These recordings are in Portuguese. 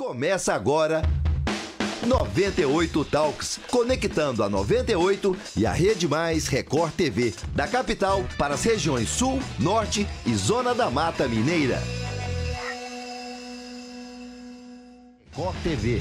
Começa agora 98 Talks, conectando a 98 e a Rede Mais Record TV, da capital para as regiões Sul, Norte e Zona da Mata Mineira. Record TV.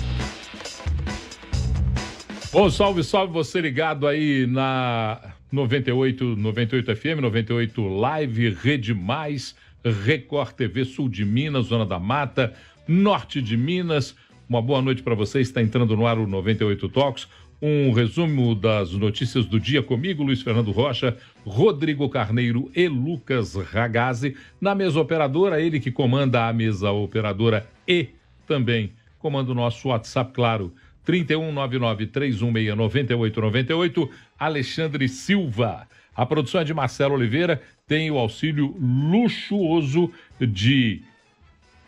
Bom, salve, salve você ligado aí na 98, 98 FM, 98 Live, Rede Mais, Record TV Sul de Minas, Zona da Mata norte de Minas. Uma boa noite para você. Está entrando no ar o 98 Talks. Um resumo das notícias do dia comigo, Luiz Fernando Rocha, Rodrigo Carneiro e Lucas Ragazzi. Na mesa operadora, ele que comanda a mesa operadora e também comanda o nosso WhatsApp, claro, 31993169898, Alexandre Silva. A produção é de Marcelo Oliveira, tem o auxílio luxuoso de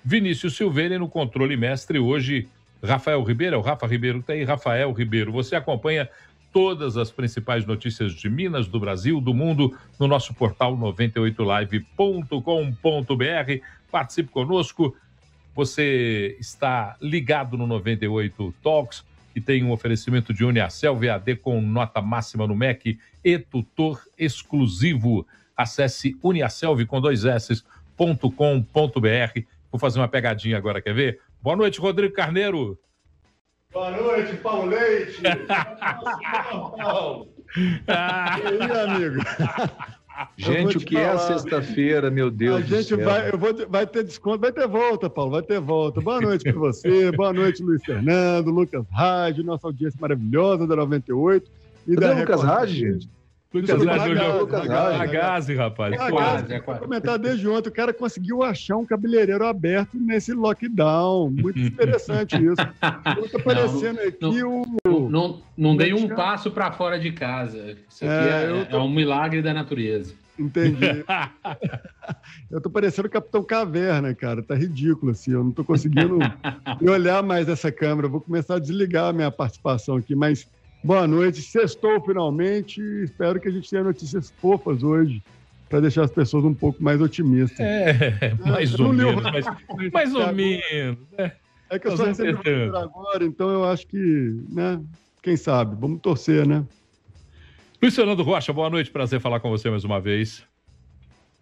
Vinícius Silveira e no controle mestre hoje, Rafael Ribeiro. O Rafa Ribeiro Tá aí. Rafael Ribeiro, você acompanha todas as principais notícias de Minas, do Brasil, do mundo, no nosso portal 98live.com.br. Participe conosco. Você está ligado no 98 Talks, que tem um oferecimento de Uniacel VAD com nota máxima no MEC e tutor exclusivo. Acesse uniacelv com dois s's.com.br Vou fazer uma pegadinha agora, quer ver? Boa noite, Rodrigo Carneiro. Boa noite, Paulo Leite. Paulo. e aí, amigo? Gente, o que é falar. é sexta-feira, meu Deus a gente Vai, eu vou, vai ter desconto, vai ter volta, Paulo, vai ter volta. Boa noite para você, boa noite, Luiz Fernando, Lucas Rádio, nossa audiência maravilhosa da 98. E Cadê da Lucas Rádio, gente? Lucas Lagasse, rapaz. é comentar desde ontem, o cara conseguiu achar um cabeleireiro aberto nesse lockdown. Muito interessante isso. Está aparecendo não, aqui não, o... Não, não dei um passo para fora de casa. Isso aqui é, é, tô... é um milagre da natureza. Entendi. eu tô parecendo o Capitão Caverna, cara. Tá ridículo, assim. Eu não tô conseguindo olhar mais essa câmera. vou começar a desligar a minha participação aqui, mas... Boa noite. Sextou finalmente. Espero que a gente tenha notícias fofas hoje para deixar as pessoas um pouco mais otimistas. É, mais ou, tá menos. Mais, mais ou, menos. É, que eu só recebi o agora, então eu acho que, né? Quem sabe? Vamos torcer, né? Luiz Fernando Rocha, boa noite. Prazer falar com você mais uma vez.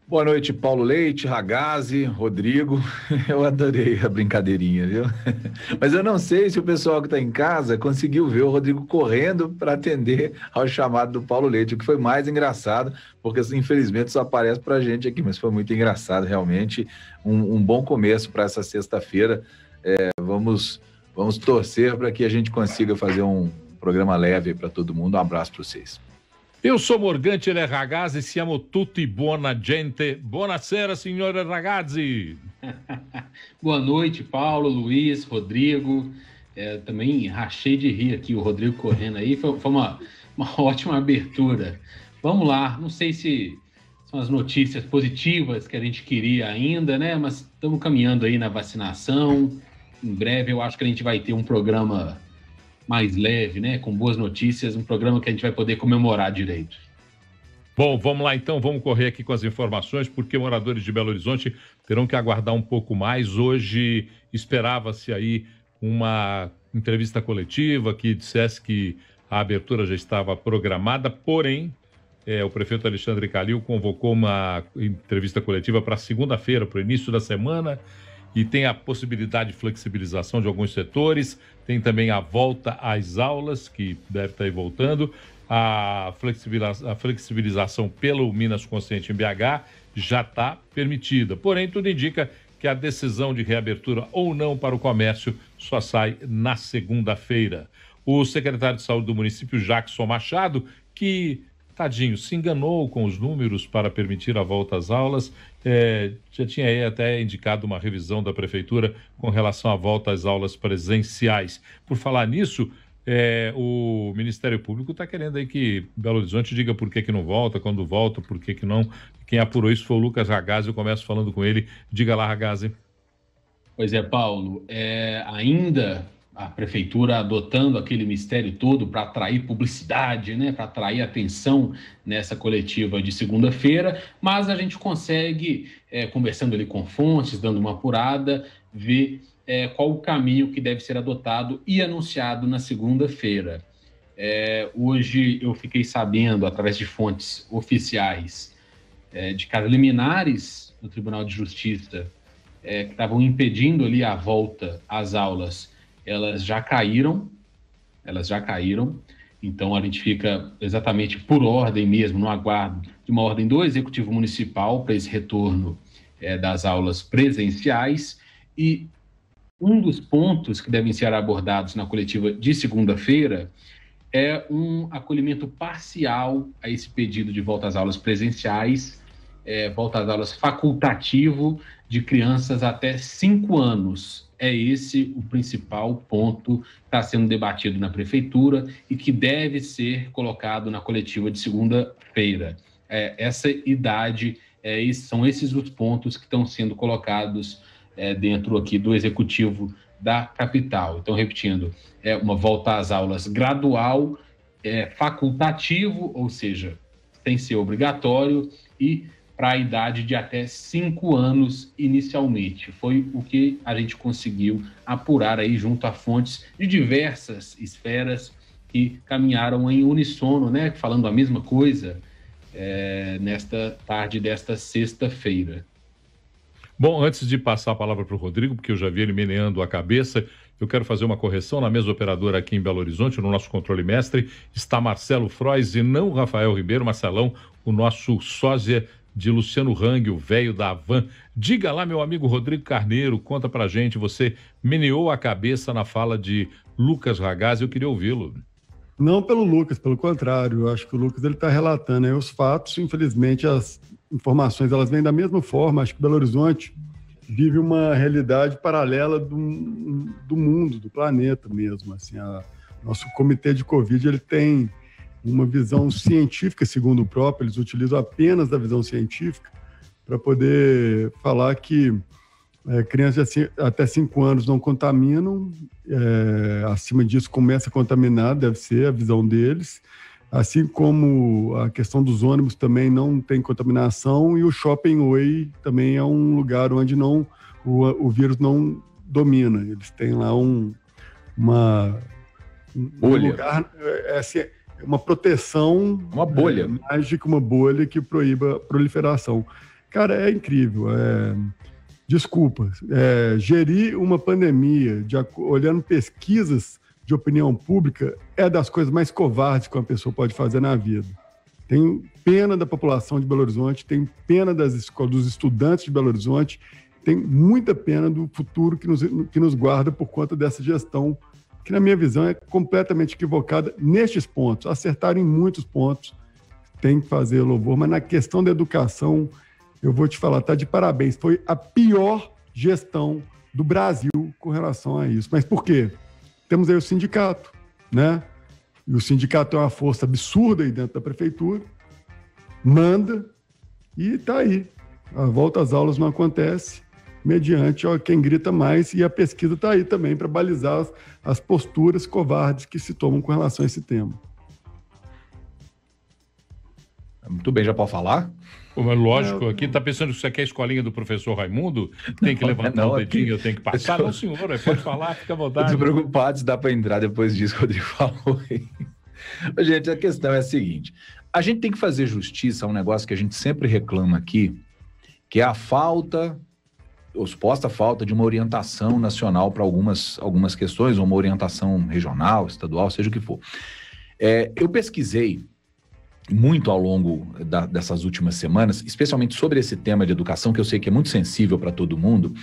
Boa noite, Paulo Leite, Ragazzi, Rodrigo. Eu adorei a brincadeirinha, viu? Mas eu não sei se o pessoal que está em casa conseguiu ver o Rodrigo correndo para atender ao chamado do Paulo Leite, o que foi mais engraçado, porque assim, infelizmente só aparece para a gente aqui, mas foi muito engraçado, realmente. Um, um bom começo para essa sexta-feira. É, vamos, vamos torcer para que a gente consiga fazer um programa leve para todo mundo. Um abraço para vocês. Eu sou Morgante Le Ragazzi, siamo tutti buona gente. Buonasera, senhor Ragazzi. Boa noite, Paulo, Luiz, Rodrigo. É, também rachei de rir aqui, o Rodrigo correndo aí. Foi, foi uma, uma ótima abertura. Vamos lá, não sei se são as notícias positivas que a gente queria ainda, né? Mas estamos caminhando aí na vacinação. Em breve eu acho que a gente vai ter um programa mais leve, né? Com boas notícias, um programa que a gente vai poder comemorar direito. Bom, vamos lá então, vamos correr aqui com as informações, porque moradores de Belo Horizonte terão que aguardar um pouco mais. Hoje esperava-se aí uma entrevista coletiva que dissesse que a abertura já estava programada, porém, é, o prefeito Alexandre Calil convocou uma entrevista coletiva para segunda-feira, para o início da semana, e tem a possibilidade de flexibilização de alguns setores, tem também a volta às aulas, que deve estar aí voltando, a, flexibilização, a flexibilização pelo Minas Consciente em BH já está permitida. Porém, tudo indica que a decisão de reabertura ou não para o comércio só sai na segunda-feira. O secretário de saúde do município, Jackson Machado, que tadinho, se enganou com os números para permitir a volta às aulas, é, já tinha até indicado uma revisão da prefeitura com relação à volta às aulas presenciais. Por falar nisso, é, o Ministério Público está querendo aí que Belo Horizonte diga por que, que não volta, quando volta, por que, que não. Quem apurou isso foi o Lucas Ragazzi, eu começo falando com ele. Diga lá, Ragazzi. Pois é, Paulo, é, ainda a prefeitura adotando aquele mistério todo para atrair publicidade, né, para atrair atenção nessa coletiva de segunda-feira, mas a gente consegue, é, conversando ali com fontes, dando uma apurada, ver é, qual o caminho que deve ser adotado e anunciado na segunda-feira. É, hoje eu fiquei sabendo, através de fontes oficiais de cada liminares do Tribunal de Justiça, que estavam impedindo ali a volta às aulas elas já caíram, elas já caíram, então a gente fica exatamente por ordem mesmo, no aguardo de uma ordem do Executivo Municipal para esse retorno é, das aulas presenciais. E um dos pontos que devem ser abordados na coletiva de segunda-feira é um acolhimento parcial a esse pedido de volta às aulas presenciais, é, volta às aulas facultativo de crianças até cinco anos é esse o principal ponto que está sendo debatido na prefeitura e que deve ser colocado na coletiva de segunda-feira. É, essa idade, é, são esses os pontos que estão sendo colocados é, dentro aqui do executivo da capital. Então, repetindo, é uma volta às aulas gradual, é facultativo, ou seja, tem ser obrigatório e para a idade de até 5 anos inicialmente. Foi o que a gente conseguiu apurar aí junto a fontes de diversas esferas que caminharam em unissono, né, falando a mesma coisa é, nesta tarde desta sexta-feira. Bom, antes de passar a palavra para o Rodrigo, porque eu já vi ele meneando a cabeça, eu quero fazer uma correção. Na mesa operadora aqui em Belo Horizonte, no nosso controle mestre, está Marcelo Frois e não Rafael Ribeiro. Marcelão, o nosso sósia de Luciano Hang, o velho da van. Diga lá, meu amigo Rodrigo Carneiro, conta pra gente. Você meneou a cabeça na fala de Lucas Ragaz, eu queria ouvi-lo. Não pelo Lucas, pelo contrário. Eu acho que o Lucas ele está relatando aí os fatos. Infelizmente, as informações elas vêm da mesma forma. Acho que Belo Horizonte vive uma realidade paralela do, do mundo, do planeta mesmo. Assim, a, nosso comitê de Covid ele tem uma visão científica, segundo o próprio, eles utilizam apenas da visão científica para poder falar que é, crianças até 5 anos não contaminam, é, acima disso começa a contaminar, deve ser a visão deles, assim como a questão dos ônibus também não tem contaminação e o shopping way também é um lugar onde não o, o vírus não domina, eles têm lá um uma um Olha. lugar é, é assim, uma proteção. Uma bolha. É, mágica, uma bolha que proíba a proliferação. Cara, é incrível. É, desculpa. É, gerir uma pandemia, de, olhando pesquisas de opinião pública, é das coisas mais covardes que uma pessoa pode fazer na vida. Tenho pena da população de Belo Horizonte, tenho pena das escolas, dos estudantes de Belo Horizonte, tenho muita pena do futuro que nos, que nos guarda por conta dessa gestão que na minha visão é completamente equivocada nestes pontos. Acertaram em muitos pontos, tem que fazer louvor, mas na questão da educação, eu vou te falar, tá de parabéns, foi a pior gestão do Brasil com relação a isso. Mas por quê? Temos aí o sindicato, né? E o sindicato é uma força absurda aí dentro da prefeitura, manda e está aí. A volta às aulas não acontece, mediante quem grita mais, e a pesquisa está aí também para balizar as, as posturas covardes que se tomam com relação a esse tema. Muito bem, já pode falar? lógico, aqui está pensando que você quer a escolinha do professor Raimundo? Tem que levantar o dedinho, aqui... eu tenho que passar. Pessoal... Não, senhor, é, pode falar, fica à vontade. Estou preocupado se dá para entrar depois disso que o Rodrigo falou. gente, a questão é a seguinte: a gente tem que fazer justiça a um negócio que a gente sempre reclama aqui, que é a falta ou suposta falta de uma orientação nacional para algumas, algumas questões, ou uma orientação regional, estadual, seja o que for. É, eu pesquisei muito ao longo da, dessas últimas semanas, especialmente sobre esse tema de educação, que eu sei que é muito sensível para todo mundo.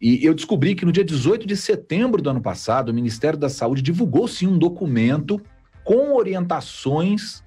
E eu descobri que no dia 18 de setembro do ano passado, o Ministério da Saúde divulgou sim um documento com orientações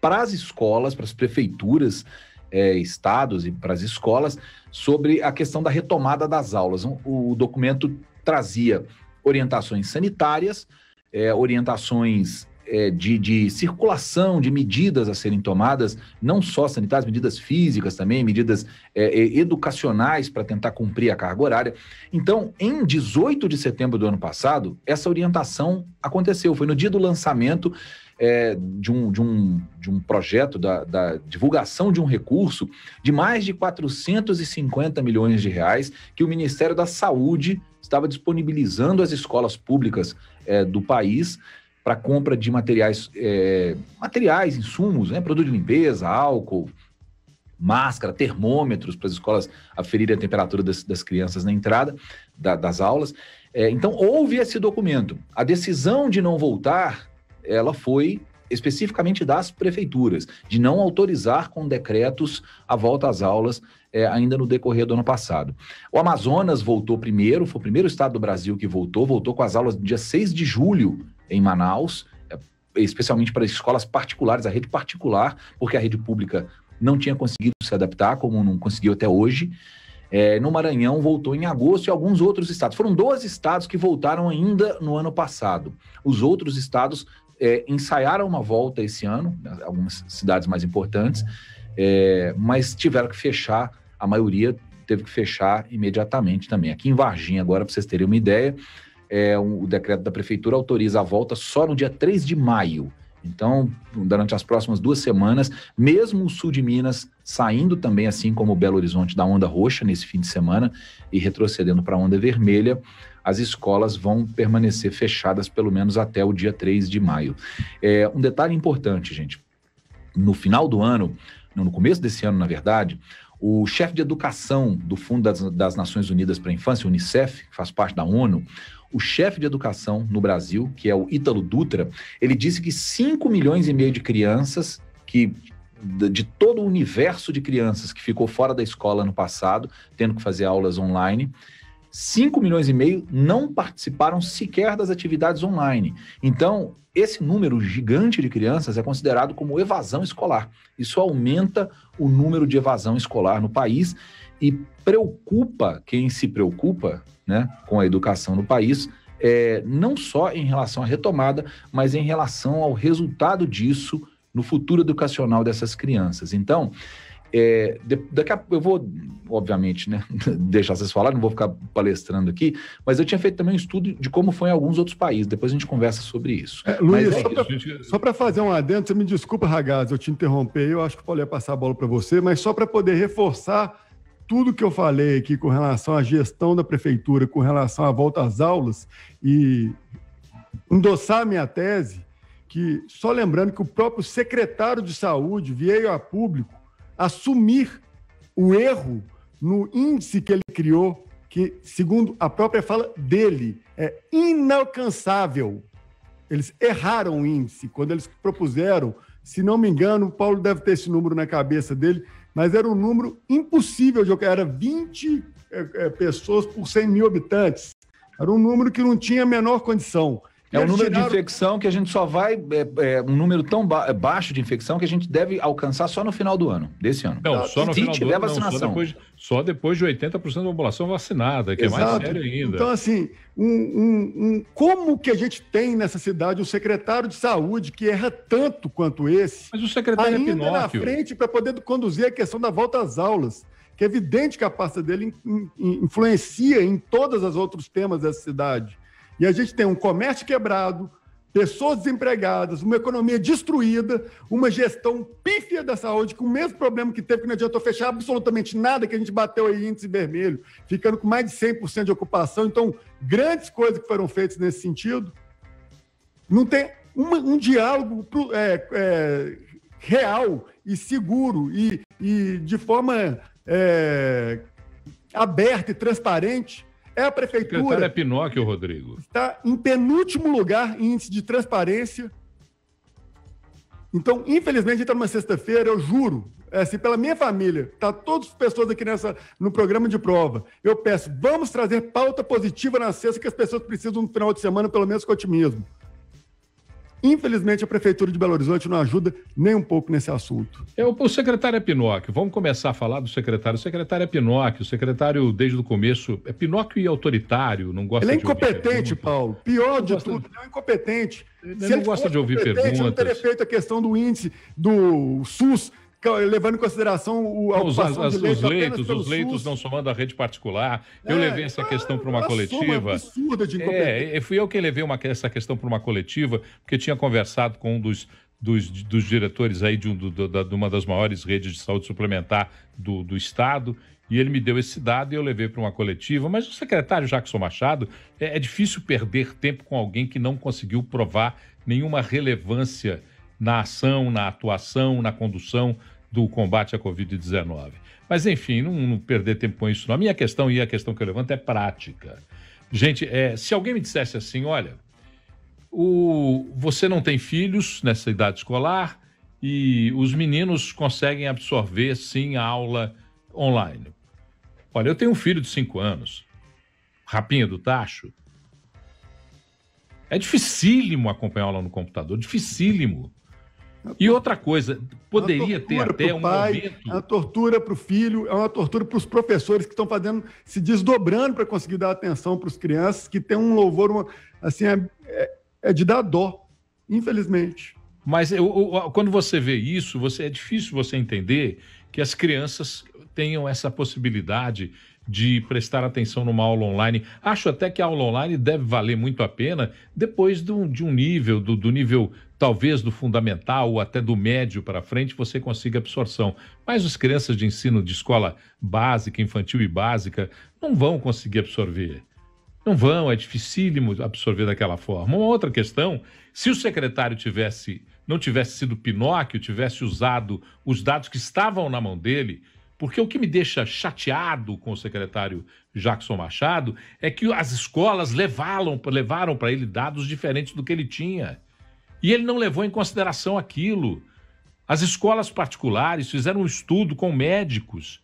para as escolas, para as prefeituras, é, estados e para as escolas sobre a questão da retomada das aulas. O, documento trazia orientações sanitárias, é, orientações é, de, de, circulação de medidas a serem tomadas, não só sanitárias, medidas físicas também, medidas é, educacionais para tentar cumprir a carga horária. Então, em 18 de setembro do ano passado, essa orientação aconteceu. Foi no dia do lançamento é, de, um, de, um, de um projeto, da, da, divulgação de um recurso de mais de 450 milhões de reais que o Ministério da Saúde estava disponibilizando às escolas públicas é, do país para compra de materiais, é, materiais, insumos, né, produto de limpeza, álcool, máscara, termômetros para as escolas aferirem a temperatura das, das crianças na entrada da, das aulas. É, então, houve esse documento. A decisão de não voltar ela foi especificamente das prefeituras, de não autorizar com decretos a volta às aulas é, ainda no decorrer do ano passado. O Amazonas voltou primeiro, foi o primeiro estado do Brasil que voltou, voltou com as aulas no dia 6 de julho em Manaus, eh, especialmente para escolas particulares, a rede particular, porque a rede pública não tinha conseguido se adaptar, como não conseguiu até hoje. É, no Maranhão voltou em agosto e alguns outros estados. Foram 12 estados que voltaram ainda no ano passado. Os outros estados é, ensaiaram uma volta esse ano, né, algumas cidades mais importantes, é, mas tiveram que fechar, a maioria teve que fechar imediatamente também. Aqui em Varginha, agora, para vocês terem uma ideia, é, o decreto da prefeitura autoriza a volta só no dia 3 de maio. Então, durante as próximas duas semanas, mesmo o sul de Minas saindo também, assim como o Belo Horizonte, da onda roxa nesse fim de semana e retrocedendo para a onda vermelha, as escolas vão permanecer fechadas pelo menos até o dia 3 de maio. É, um detalhe importante, gente. No final do ano, no começo desse ano, na verdade, o chefe de educação do Fundo das, das Nações Unidas para a Infância, Unicef, que faz parte da ONU, o chefe de educação no Brasil, que é o Ítalo Dutra, ele disse que 5 milhões e meio de crianças que de todo o universo de crianças que ficou fora da escola no passado, tendo que fazer aulas online, 5 milhões e meio não participaram sequer das atividades online. Então, esse número gigante de crianças é considerado como evasão escolar. Isso aumenta o número de evasão escolar no país e preocupa quem se preocupa né, com a educação no país, é, não só em relação à retomada, mas em relação ao resultado disso no futuro educacional dessas crianças. Então, é, de, daqui a, eu vou, obviamente, né, deixar vocês falar, não vou ficar palestrando aqui, mas eu tinha feito também um estudo de como foi em alguns outros países. Depois a gente conversa sobre isso. É, Luiz, é só para fazer um adendo, você me desculpa, ragaz eu te interrompei, eu acho que poderia passar a bola para você, mas só para poder reforçar tudo que eu falei aqui com relação à gestão da prefeitura, com relação à volta às aulas e endossar minha tese, que só lembrando que o próprio secretário de saúde veio a público assumir o erro no índice que ele criou, que, segundo a própria fala dele, é inalcançável. Eles erraram o índice quando eles propuseram, se não me engano, o Paulo deve ter esse número na cabeça dele, mas era um número impossível de era 20 é, é, pessoas por 100 mil habitantes. Era um número que não tinha a menor condição. É um número tiraram... de infecção que a gente só vai. É, é um número tão ba é, baixo de infecção que a gente deve alcançar só no final do ano, desse ano. Não, só no final do ano. Não, só, depois, só depois de 80% da população vacinada, que Exato. é mais sério ainda. Então, assim, um, um, um, como que a gente tem nessa cidade um secretário de saúde que erra tanto quanto esse? Mas o secretário é ainda é Pinóquio. na frente para poder conduzir a questão da volta às aulas. Que é evidente que a pasta dele influencia em todos os outros temas dessa cidade. E a gente tem um comércio quebrado, pessoas desempregadas, uma economia destruída, uma gestão pífia da saúde, com o mesmo problema que teve, que não adiantou fechar absolutamente nada, que a gente bateu aí índice vermelho, ficando com mais de 100% de ocupação. Então, grandes coisas que foram feitas nesse sentido. Não tem uma, um diálogo pro, é, é, real e seguro e, e de forma é, aberta e transparente é a prefeitura. é Pinóquio, Rodrigo. Está em penúltimo lugar em índice de transparência. Então, infelizmente, está numa sexta-feira, eu juro, é assim, pela minha família, tá todas as pessoas aqui nessa, no programa de prova. Eu peço, vamos trazer pauta positiva na sexta, que as pessoas precisam no final de semana, pelo menos com otimismo. Infelizmente, a Prefeitura de Belo Horizonte não ajuda nem um pouco nesse assunto. É, o, secretário é Pinóquio. Vamos começar a falar do secretário. O secretário é Pinóquio. O secretário, desde o começo, é Pinóquio e é autoritário. Não gosta ele é incompetente, Paulo. Pior de tudo, ele é um incompetente. Ele, ele não ele gosta de ouvir perguntas. Ele não teria feito a questão do índice do SUS levando em consideração o, a os, as, de leito os leitos, os leitos SUS. não somando a rede particular. É, eu levei essa é questão para uma coletiva. Absurda de é, fui eu que levei uma, essa questão para uma coletiva, porque tinha conversado com um dos, dos, dos diretores aí de, um, do, da, de, uma das maiores redes de saúde suplementar do, do Estado. E ele me deu esse dado e eu levei para uma coletiva. Mas o secretário Jackson Machado, é, é difícil perder tempo com alguém que não conseguiu provar nenhuma relevância na ação, na atuação, na condução do combate à Covid-19. Mas, enfim, não, não, perder tempo com isso. Não. A minha questão e a questão que eu levanto é prática. Gente, é, se alguém me dissesse assim, olha, o, você não tem filhos nessa idade escolar e os meninos conseguem absorver, sim, a aula online. Olha, eu tenho um filho de 5 anos, Rapinha do Tacho. É dificílimo acompanhar aula no computador, dificílimo. E outra coisa, poderia é ter até um pai, momento. É uma tortura para o filho, é uma tortura para os professores que estão fazendo, se desdobrando para conseguir dar atenção para os crianças, que tem um louvor, uma, assim, é, é, é, de dar dó, infelizmente. Mas eu, eu, quando você vê isso, você é difícil você entender que as crianças tenham essa possibilidade de prestar atenção numa aula online. Acho até que a aula online deve valer muito a pena depois de um nível, do, do nível talvez do fundamental ou até do médio para frente você consiga absorção. Mas as crianças de ensino de escola básica, infantil e básica não vão conseguir absorver. Não vão, é dificílimo absorver daquela forma. Uma outra questão, se o secretário tivesse não tivesse sido Pinóquio, tivesse usado os dados que estavam na mão dele, porque o que me deixa chateado com o secretário Jackson Machado é que as escolas levaram, levaram para ele dados diferentes do que ele tinha. E ele não levou em consideração aquilo. As escolas particulares fizeram um estudo com médicos,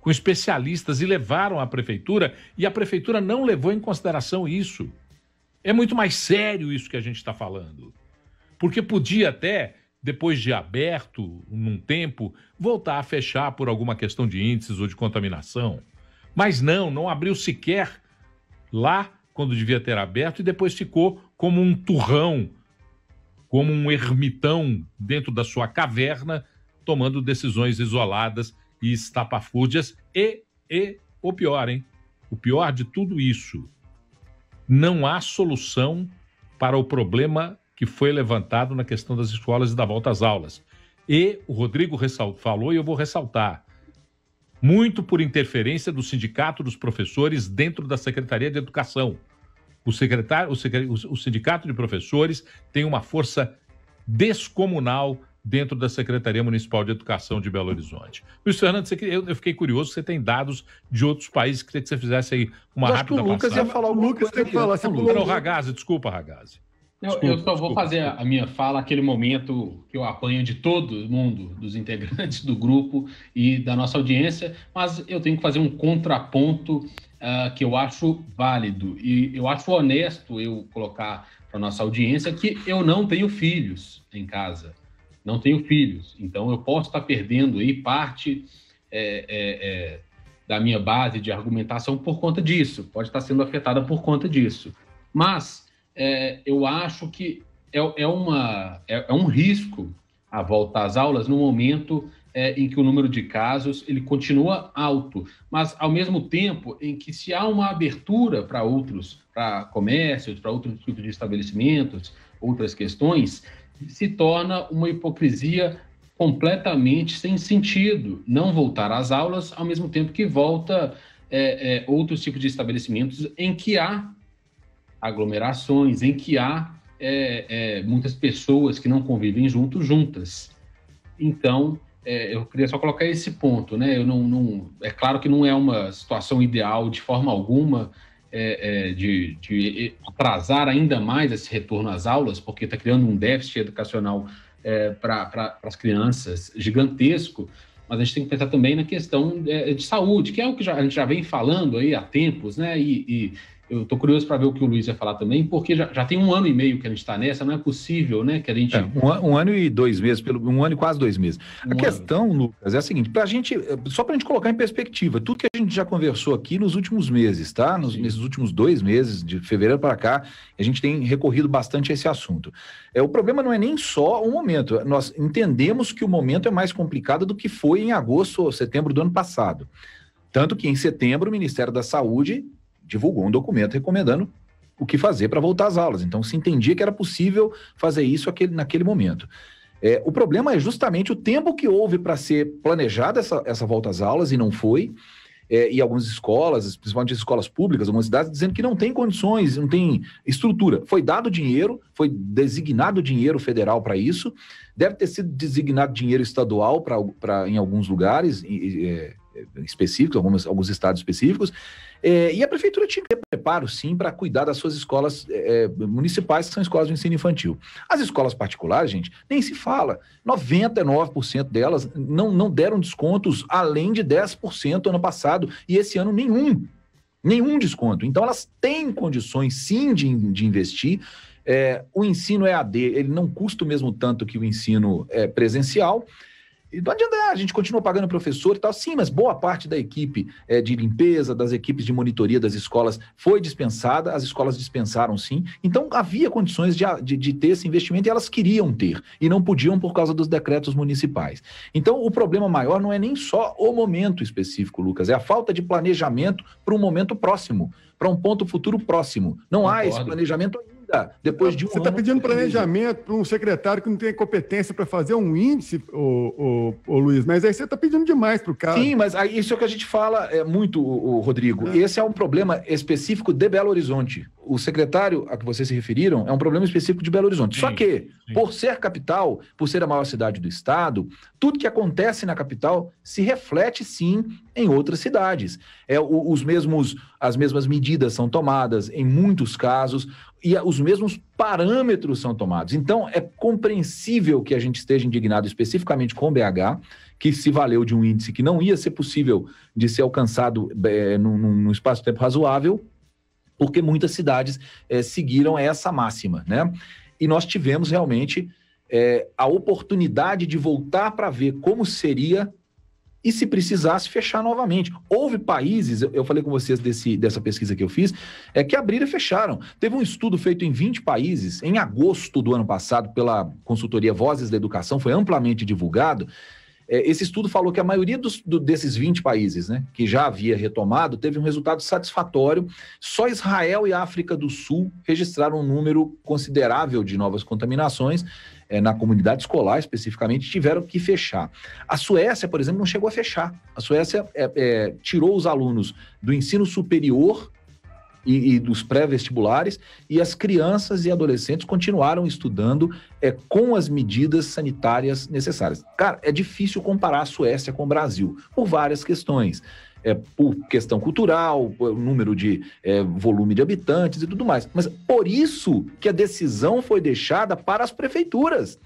com especialistas e levaram à prefeitura, e a prefeitura não levou em consideração isso. É muito mais sério isso que a gente está falando. Porque podia até depois de aberto num tempo, voltar a fechar por alguma questão de índices ou de contaminação. Mas não, não abriu sequer lá quando devia ter aberto e depois ficou como um turrão, como um ermitão dentro da sua caverna, tomando decisões isoladas e estapafúrdias e, e o pior, hein? O pior de tudo isso, não há solução para o problema que foi levantado na questão das escolas e da volta às aulas. E o Rodrigo falou, e eu vou ressaltar, muito por interferência do Sindicato dos Professores dentro da Secretaria de Educação. O, secretário, o, o Sindicato de Professores tem uma força descomunal dentro da Secretaria Municipal de Educação de Belo Horizonte. Luiz Fernando, você, eu, eu, fiquei curioso, você tem dados de outros países, queria que você fizesse aí uma rápida passagem. o Lucas passada. ia falar, o Lucas tem que falar. Você Não, Ragazzi, desculpa, Ragazzi. Eu, eu, só vou fazer a minha fala aquele momento que eu apanho de todo mundo, dos integrantes do grupo e da nossa audiência, mas eu tenho que fazer um contraponto uh, que eu acho válido e eu acho honesto eu colocar para nossa audiência que eu não tenho filhos em casa, não tenho filhos, então eu posso estar perdendo aí parte é, é, é, da minha base de argumentação por conta disso, pode estar sendo afetada por conta disso, mas é, eu acho que é, é, uma, é, é um risco a volta às aulas no momento é, em que o número de casos ele continua alto, mas ao mesmo tempo em que se há uma abertura para outros, para comércios, para outros tipos de estabelecimentos, outras questões, se torna uma hipocrisia completamente sem sentido não voltar às aulas ao mesmo tempo que volta é, é, outros tipos de estabelecimentos em que há aglomerações, em que há é, é, muitas pessoas que não convivem junto, juntas. Então, é, eu queria só colocar esse ponto, né? Eu não, não, é claro que não é uma situação ideal de forma alguma é, é, de, de, atrasar ainda mais esse retorno às aulas, porque está criando um déficit educacional para é, pra, as crianças gigantesco, mas a gente tem que pensar também na questão de saúde, que é o que já, a gente já vem falando aí há tempos, né? E, e eu estou curioso para ver o que o Luiz vai falar também, porque já, já tem um ano e meio que a gente está nessa, não é possível, né? Que a gente. É, um, um, ano e dois meses, pelo, um ano e quase dois meses. Um a ano. questão, Lucas, é a seguinte: para a gente, só para a gente colocar em perspectiva, tudo que a gente já conversou aqui nos últimos meses, tá? Nos, nesses últimos dois meses, de fevereiro para cá, a gente tem recorrido bastante a esse assunto. É, o problema não é nem só o momento. É, nós entendemos que o momento é mais complicado do que foi em agosto ou setembro do ano passado. Tanto que em setembro o Ministério da Saúde divulgou um documento recomendando o que fazer para voltar às aulas. Então, se entendia que era possível fazer isso aquele, naquele momento. É, o problema é justamente o tempo que houve para ser planejada essa, essa volta às aulas e não foi. É, e algumas escolas, principalmente escolas públicas, algumas cidades, dizendo que não tem condições, não tem estrutura. Foi dado dinheiro, foi designado dinheiro federal para isso, deve ter sido designado dinheiro estadual para em alguns lugares, e, e, é, específicos, alguns estados específicos, é, e a prefeitura tinha que ter preparo, sim, para cuidar das suas escolas é, é, municipais, que são escolas de ensino infantil. As escolas particulares, gente, nem se fala. 99% delas não, não deram descontos além de 10% ano passado, e esse ano nenhum, nenhum desconto. Então, elas têm condições, sim, de, de investir. É, o ensino EAD, ele não custa o mesmo tanto que o ensino é, presencial, e não adianta, ah, a gente continua pagando professor e tal, sim, mas boa parte da equipe é, de limpeza, das equipes de monitoria das escolas foi dispensada, as escolas dispensaram sim. Então havia condições de, de, de ter esse investimento e elas queriam ter, e não podiam por causa dos decretos municipais. Então o problema maior não é nem só o momento específico, Lucas, é a falta de planejamento para um momento próximo, para um ponto futuro próximo. Não Concordo. há esse planejamento ainda depois é, de um Você está pedindo planejamento para um secretário que não tem competência para fazer um índice, ô, ô, ô Luiz, mas aí você está pedindo demais para o cara. Sim, mas isso é o que a gente fala é, muito, o, o Rodrigo. É. Esse é um problema específico de Belo Horizonte o secretário a que vocês se referiram é um problema específico de Belo Horizonte. Sim, Só que, sim. por ser capital, por ser a maior cidade do estado, tudo que acontece na capital se reflete sim em outras cidades. É, os mesmos, as mesmas medidas são tomadas em muitos casos e os mesmos parâmetros são tomados. Então, é compreensível que a gente esteja indignado especificamente com o BH, que se valeu de um índice que não ia ser possível de ser alcançado é, num, num espaço-tempo razoável porque muitas cidades é, seguiram essa máxima, né? E nós tivemos realmente é, a oportunidade de voltar para ver como seria e se precisasse fechar novamente. Houve países, eu falei com vocês desse, dessa pesquisa que eu fiz, é que abriram e fecharam. Teve um estudo feito em 20 países em agosto do ano passado pela consultoria Vozes da Educação, foi amplamente divulgado, é, esse estudo falou que a maioria dos, do, desses 20 países né, que já havia retomado teve um resultado satisfatório. Só Israel e África do Sul registraram um número considerável de novas contaminações é, na comunidade escolar, especificamente, tiveram que fechar. A Suécia, por exemplo, não chegou a fechar. A Suécia é, é, tirou os alunos do ensino superior e, e dos pré-vestibulares, e as crianças e adolescentes continuaram estudando é, com as medidas sanitárias necessárias. Cara, é difícil comparar a Suécia com o Brasil, por várias questões. É, por questão cultural, por número de é, volume de habitantes e tudo mais. Mas por isso que a decisão foi deixada para as prefeituras.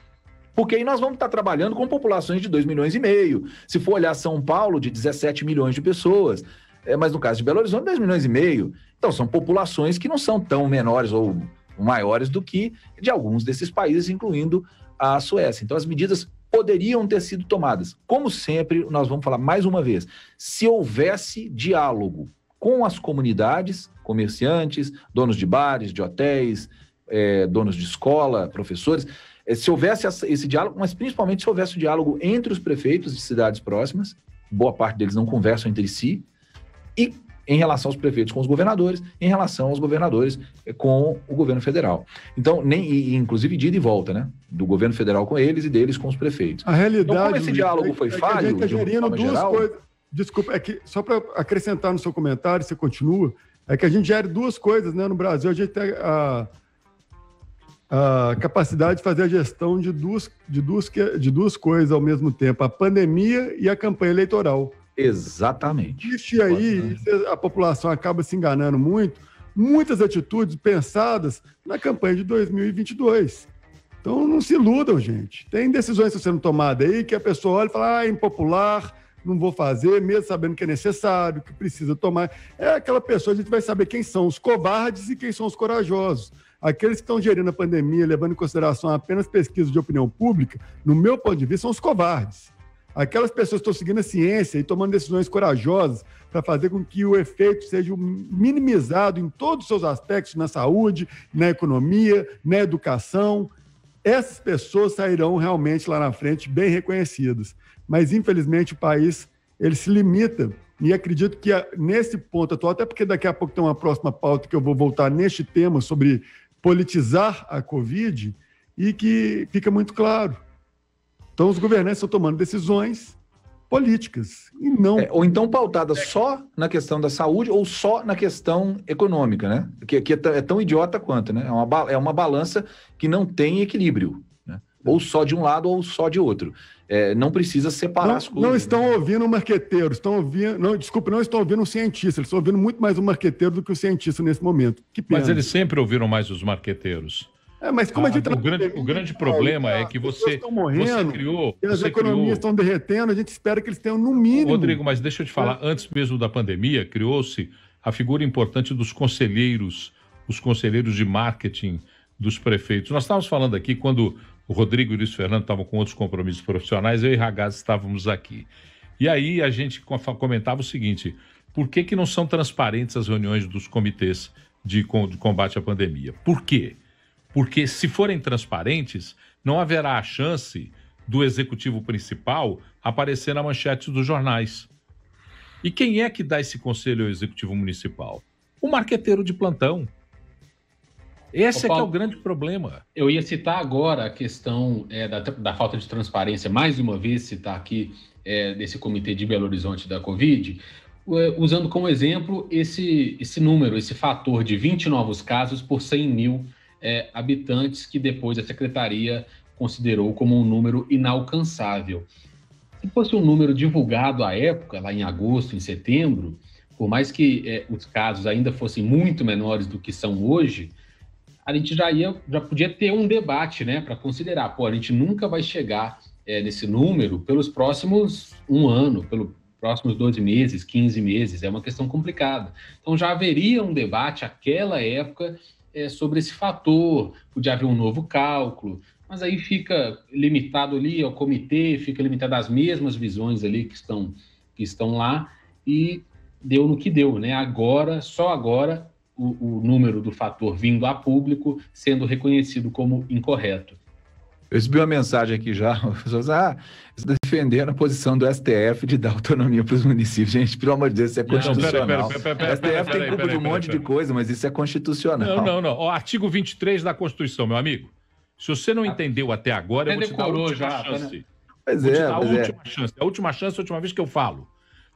Porque aí nós vamos estar trabalhando com populações de 2 milhões e meio. Se for olhar São Paulo, de 17 milhões de pessoas. É, mas no caso de Belo Horizonte, 10 milhões e meio. Então, são populações que não são tão menores ou maiores do que de alguns desses países, incluindo a Suécia. Então, as medidas poderiam ter sido tomadas. Como sempre, nós vamos falar mais uma vez: se houvesse diálogo com as comunidades, comerciantes, donos de bares, de hotéis, é, donos de escola, professores, é, se houvesse esse diálogo, mas principalmente se houvesse o diálogo entre os prefeitos de cidades próximas, boa parte deles não conversam entre si, e em relação aos prefeitos com os governadores, em relação aos governadores eh, com o governo federal. Então, nem e, inclusive de ida e volta, né? Do governo federal com eles e deles com os prefeitos. A realidade. Então, como esse diálogo é, foi é falho, a gente tá gerindo duas geral, coisas. Desculpa, é que só para acrescentar no seu comentário, você continua, é que a gente gera duas coisas, né? No Brasil, a gente tem a, a capacidade de fazer a gestão de duas, de, duas, de duas coisas ao mesmo tempo, a pandemia e a campanha eleitoral. Exatamente. Existe aí, é, a população acaba se enganando muito, muitas atitudes pensadas na campanha de 2022. Então não se iludam, gente. Tem decisões que estão sendo tomadas aí que a pessoa olha e fala, ah, é impopular, não vou fazer, mesmo sabendo que é necessário, que precisa tomar. É aquela pessoa, a gente vai saber quem são os covardes e quem são os corajosos. Aqueles que estão gerindo a pandemia, levando em consideração apenas pesquisa de opinião pública, no meu ponto de vista, são os covardes. Aquelas pessoas que estão seguindo a ciência e tomando decisões corajosas para fazer com que o efeito seja minimizado em todos os seus aspectos, na saúde, na economia, na educação, essas pessoas sairão realmente lá na frente bem reconhecidas. Mas, infelizmente, o país ele se limita e acredito que ah, nesse ponto atual, até porque daqui a pouco tem uma próxima pauta que eu vou voltar neste tema sobre politizar a Covid, e que fica muito claro. Então, os governantes estão tomando decisões políticas e não. É, ou então pautadas só na questão da saúde ou só na questão econômica, né? Que, que é, tão é idiota quanto, né? É uma, é uma balança que não tem equilíbrio. Né? Ou só de um lado ou só de outro. É, não precisa separar não, as coisas. Não estão né? ouvindo o marqueteiro, estão ouvindo. Não, desculpa, não estão ouvindo o cientista, eles estão ouvindo muito mais o marqueteiro do que o cientista nesse momento. Que pena. Mas eles sempre ouviram mais os marqueteiros. É, mas como ah, a gente tá o, tá grande, pandemia, o grande problema é que você, morrendo, você criou. as você economias criou... estão derretendo, a gente espera que eles tenham no mínimo. Rodrigo, mas deixa eu te falar, é. antes mesmo da pandemia, criou-se a figura importante dos conselheiros, os conselheiros de marketing dos prefeitos. Nós estávamos falando aqui quando o Rodrigo e o Luiz Fernando estavam com outros compromissos profissionais, eu e Ragaz estávamos aqui. E aí a gente comentava o seguinte: por que, que não são transparentes as reuniões dos comitês de, de combate à pandemia? Por quê? Porque se forem transparentes, não haverá a chance do executivo principal aparecer na manchete dos jornais. E quem é que dá esse conselho ao executivo municipal? O marqueteiro de plantão. Esse é que é o grande problema. Eu ia citar agora a questão é, da, da, falta de transparência, mais uma vez citar aqui é, desse comitê de Belo Horizonte da Covid, é, usando como exemplo esse, esse número, esse fator de 20 novos casos por 100 mil é, habitantes, que depois a secretaria considerou como um número inalcançável. Se fosse um número divulgado à época, lá em agosto, em setembro, por mais que é, os casos ainda fossem muito menores do que são hoje, a gente já, ia, já podia ter um debate né, para considerar. Pô, a gente nunca vai chegar é, nesse número pelos próximos um ano, pelos próximos 12 meses, 15 meses. É uma questão complicada. Então já haveria um debate àquela época é, sobre esse fator, podia haver um novo cálculo, mas aí fica limitado ali ao comitê, fica limitado às mesmas visões ali que estão, que estão lá, e deu no que deu, né? Agora, só agora, o, o número do fator vindo a público sendo reconhecido como incorreto. Eu recebi uma mensagem aqui já, as pessoas, ah, defenderam a posição do STF de dar autonomia para os municípios. Gente, pelo amor de Deus, isso é constitucional. O STF tem culpa de um monte de coisa, mas isso é constitucional. Não, não, não. O artigo 23 da Constituição, meu amigo. Se você não ah. entendeu até agora, eu vou te dar a última chance. Pois é, pois é. A última chance, a última vez que eu falo.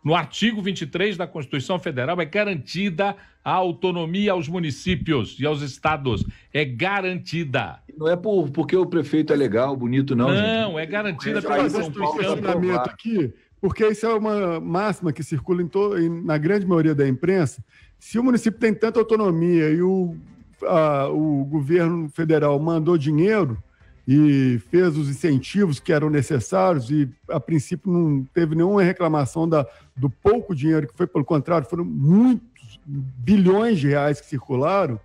No artigo 23 da Constituição Federal é garantida a autonomia aos municípios e aos estados. É garantida. Não é por, porque o prefeito é legal, bonito, não. Não, gente. é garantida é, pela Constituição. aqui, porque isso é uma máxima que circula em to, em, na grande maioria da imprensa. Se o município tem tanta autonomia e o, a, o governo federal mandou dinheiro, e fez os incentivos que eram necessários e, a princípio, não teve nenhuma reclamação da, do pouco dinheiro que foi, pelo contrário, foram muitos bilhões de reais que circularam.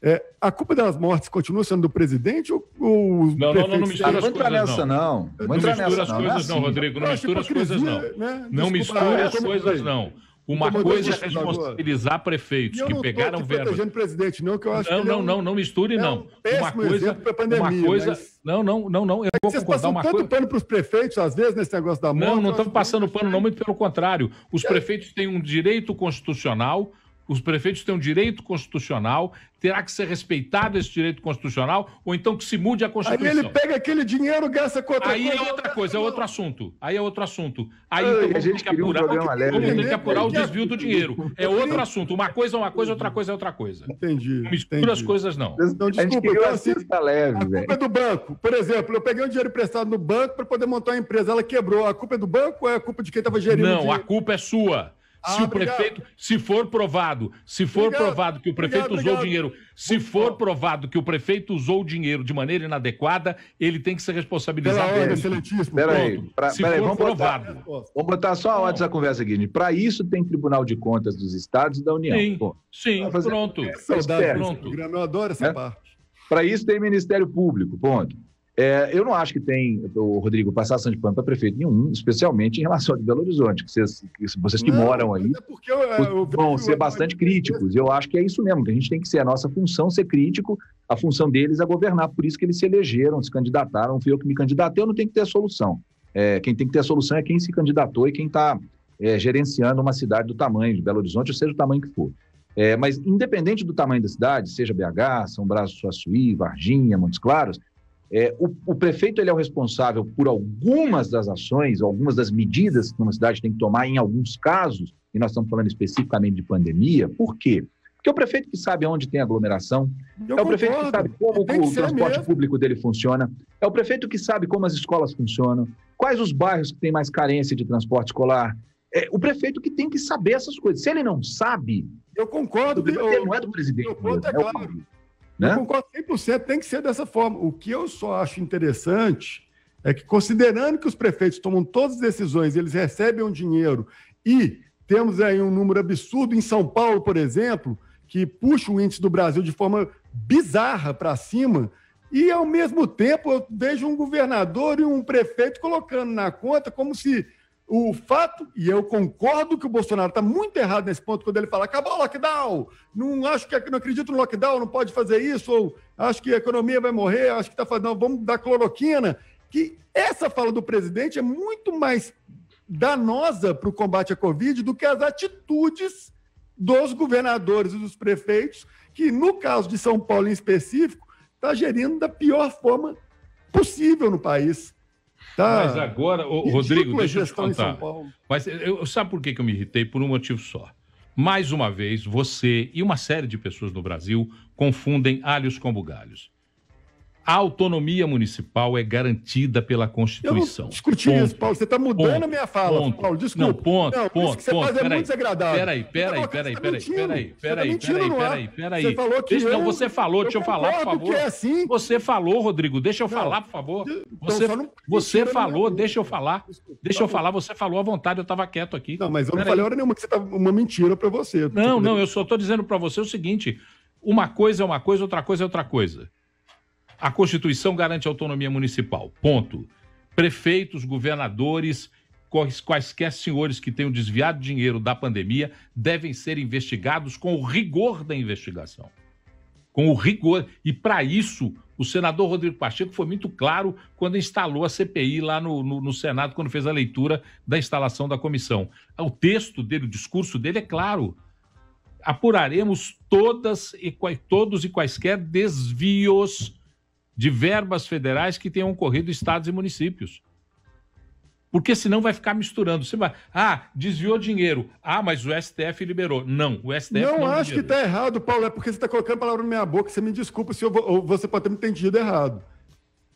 É, a culpa das mortes continua sendo do presidente ou, ou não, não, não, não mistura as coisas não. Não mistura as coisas não, Rodrigo. Não mistura as coisas não. Né? Não mistura as coisas não. Uma então, coisa é responsabilizar prefeitos que pegaram verbas. Não, presidente, não, que eu acho não, que é não, é um, não, não misture, é não. Um uma coisa, pandemia, uma coisa, mas... não, não, não, não. Eu é vou vocês passam uma tanto coisa. pano para os prefeitos às vezes nesse negócio da morte. Não, não estamos é passando pano, não. Muito pelo contrário, os é. prefeitos têm um direito constitucional os prefeitos têm um direito constitucional, terá que ser respeitado esse direito constitucional, ou então que se mude a Constituição. Aí ele pega aquele dinheiro, gasta com outra Aí é coisa. Aí é outra coisa, é outro assunto. Aí é outro assunto. Aí então, a gente tem que apurar, um né? tem que apurar o desvio do dinheiro. É outro assunto. Uma coisa é uma coisa, outra coisa é outra coisa. Entendi. Não mistura entendi. as coisas, não. Não, desculpa, eu então, assim, leve, a culpa véio. é do banco. Por exemplo, eu peguei um dinheiro emprestado no banco para poder montar uma empresa, ela quebrou. A culpa é do banco ou é a culpa de quem estava gerindo? Não, a culpa é sua. Ah, se o obrigado. prefeito, se for provado, se for obrigado. provado que o prefeito obrigado, usou dinheiro, se Muito for bom. provado que o prefeito usou o dinheiro de maneira inadequada, ele tem que ser responsabilizado. Pera aí, pera aí, pra, se pera aí, vamos provado. Botar, vamos botar só a hora dessa conversa aqui. Para isso tem Tribunal de Contas dos Estados e da União. Sim, sim fazer, pronto. É, saudade, pronto. Eu adoro essa é? parte. Para isso tem Ministério Público, ponto. É, eu não acho que tem, o Rodrigo, passação de pano para prefeito nenhum, especialmente em relação a Belo Horizonte, que vocês que, vocês que não, moram aí é eu, é, eu, vão eu, ser bastante críticos. Eu acho que é isso mesmo, que a gente tem que ser, a nossa função ser crítico, a função deles é governar, por isso que eles se elegeram, se candidataram, fui eu que me candidatei, eu não tenho que ter solução. É, quem tem que ter solução é quem se candidatou e quem está é, gerenciando uma cidade do tamanho de Belo Horizonte, seja o tamanho que for. É, mas independente do tamanho da cidade, seja BH, São Brás Suaçuí, Varginha, Montes Claros, é, o, o, prefeito ele é o responsável por algumas das ações, algumas das medidas que uma cidade tem que tomar em alguns casos, e nós estamos falando especificamente de pandemia, por quê? Porque é o prefeito que sabe onde tem aglomeração, Eu é concordo. o prefeito que sabe como que o transporte mesmo. público dele funciona, é o prefeito que sabe como as escolas funcionam, quais os bairros que têm mais carência de transporte escolar. É o prefeito que tem que saber essas coisas. Se ele não sabe. Eu concordo, ele não é do presidente. Meu ponto é, é claro. Né? Eu concordo 100%, tem que ser dessa forma. O que eu só acho interessante é que, considerando que os prefeitos tomam todas as decisões, eles recebem um dinheiro e temos aí um número absurdo em São Paulo, por exemplo, que puxa o índice do Brasil de forma bizarra para cima, e ao mesmo tempo eu vejo um governador e um prefeito colocando na conta como se o fato, e eu concordo que o Bolsonaro está muito errado nesse ponto quando ele fala: acabou o lockdown, não acho que não acredito no lockdown, não pode fazer isso, ou acho que a economia vai morrer, acho que está fazendo, vamos dar cloroquina. Que essa fala do presidente é muito mais danosa para o combate à Covid do que as atitudes dos governadores e dos prefeitos, que no caso de São Paulo em específico, está gerindo da pior forma possível no país. Tá. Mas agora, ô, Rodrigo, deixa eu te contar. Mas eh, eu, sabe por que, que eu me irritei? Por um motivo só. Mais uma vez, você e uma série de pessoas no Brasil confundem alhos com bugalhos. A autonomia municipal é garantida pela Constituição. Eu isso, Paulo. Você está mudando ponto. a minha fala, ponto. Paulo. Desculpa. Não, ponto, não, ponto, isso que você faz é muito desagradável. Peraí, peraí, peraí, peraí, peraí, peraí, peraí, peraí, peraí. Você falou que então, deixa, eu, Não, você falou, eu deixa eu falar, por é favor. É assim. Você falou, Rodrigo, deixa eu não. falar, por favor. Então, você, então, não... você falou, deixa eu falar. Desculpa, deixa eu falar, você falou à vontade, eu estava quieto aqui. Não, mas eu não falei hora nenhuma que você tá uma mentira para você. Não, não, eu só estou dizendo para você o seguinte, uma coisa é uma coisa, outra coisa é outra coisa. A Constituição garante a autonomia municipal. Ponto. Prefeitos, governadores, quaisquer senhores que tenham desviado dinheiro da pandemia devem ser investigados com o rigor da investigação. Com o rigor. E para isso, o senador Rodrigo Pacheco foi muito claro quando instalou a CPI lá no, no, no, Senado, quando fez a leitura da instalação da comissão. O texto dele, o discurso dele é claro. Apuraremos todas e, todos e quaisquer desvios de verbas federais que tenham ocorrido estados e municípios. Porque senão vai ficar misturando. Você vai, ah, desviou dinheiro. Ah, mas o STF liberou. Não, o STF não Não acho liberou. que está errado, Paulo. É porque você está colocando a palavra na minha boca. Você me desculpa se eu, você pode ter me entendido errado.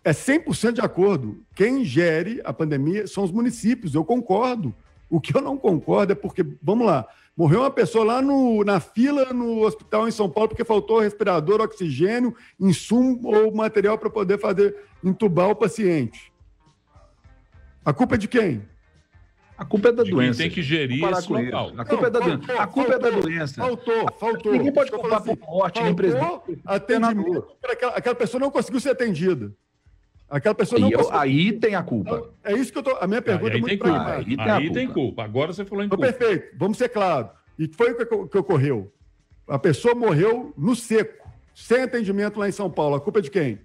É 100% de acordo. Quem gere a pandemia são os municípios. Eu concordo. O que eu não concordo é porque, vamos lá, Morreu uma pessoa lá no, na fila no hospital em São Paulo porque faltou respirador, oxigênio, insumo ou material para poder fazer entubar o paciente. A culpa é de quem? A culpa é da de doença. Quem tem que gerir esse local. É A culpa é da faltou, doença. A culpa faltou, é da doença. Faltou, faltou. Ninguém pode culpar assim, por morte, nem presidente. Atendimento. Aquela, aquela pessoa não conseguiu ser atendida. Aquela pessoa não. aí tem a culpa. Então, é isso que eu tô. A minha pergunta é aí, é muito tem Aí, tem, aí tem, culpa. Agora você falou em então, culpa. Perfeito, vamos ser claros. E foi o que, que ocorreu. A pessoa morreu no seco, sem atendimento lá em São Paulo. A culpa é de quem?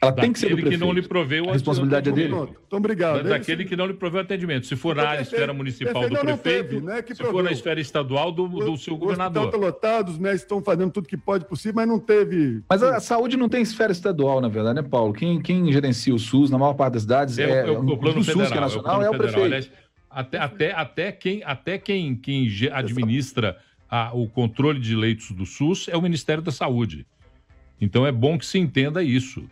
Ela daquele tem que ser do prefeito. que não lhe proveu a responsabilidade é dele. Então, obrigado. Da, é daquele que não lhe proveu atendimento. Se for então, na esfera municipal do prefeito, teve, né, se for na esfera estadual do, do seu governador. Estão lotados, os né, médicos estão fazendo tudo que pode possível, mas não teve. Mas a saúde não tem esfera estadual, na verdade, né, Paulo? Quem, quem gerencia o SUS na maior parte das cidades é, é, é o, é o plano SUS, federal, que é nacional, é o, é prefeito. Aliás, até, até, até quem, até quem, quem administra a, o controle de leitos do SUS é o Ministério da Saúde. Então é bom que se entenda isso.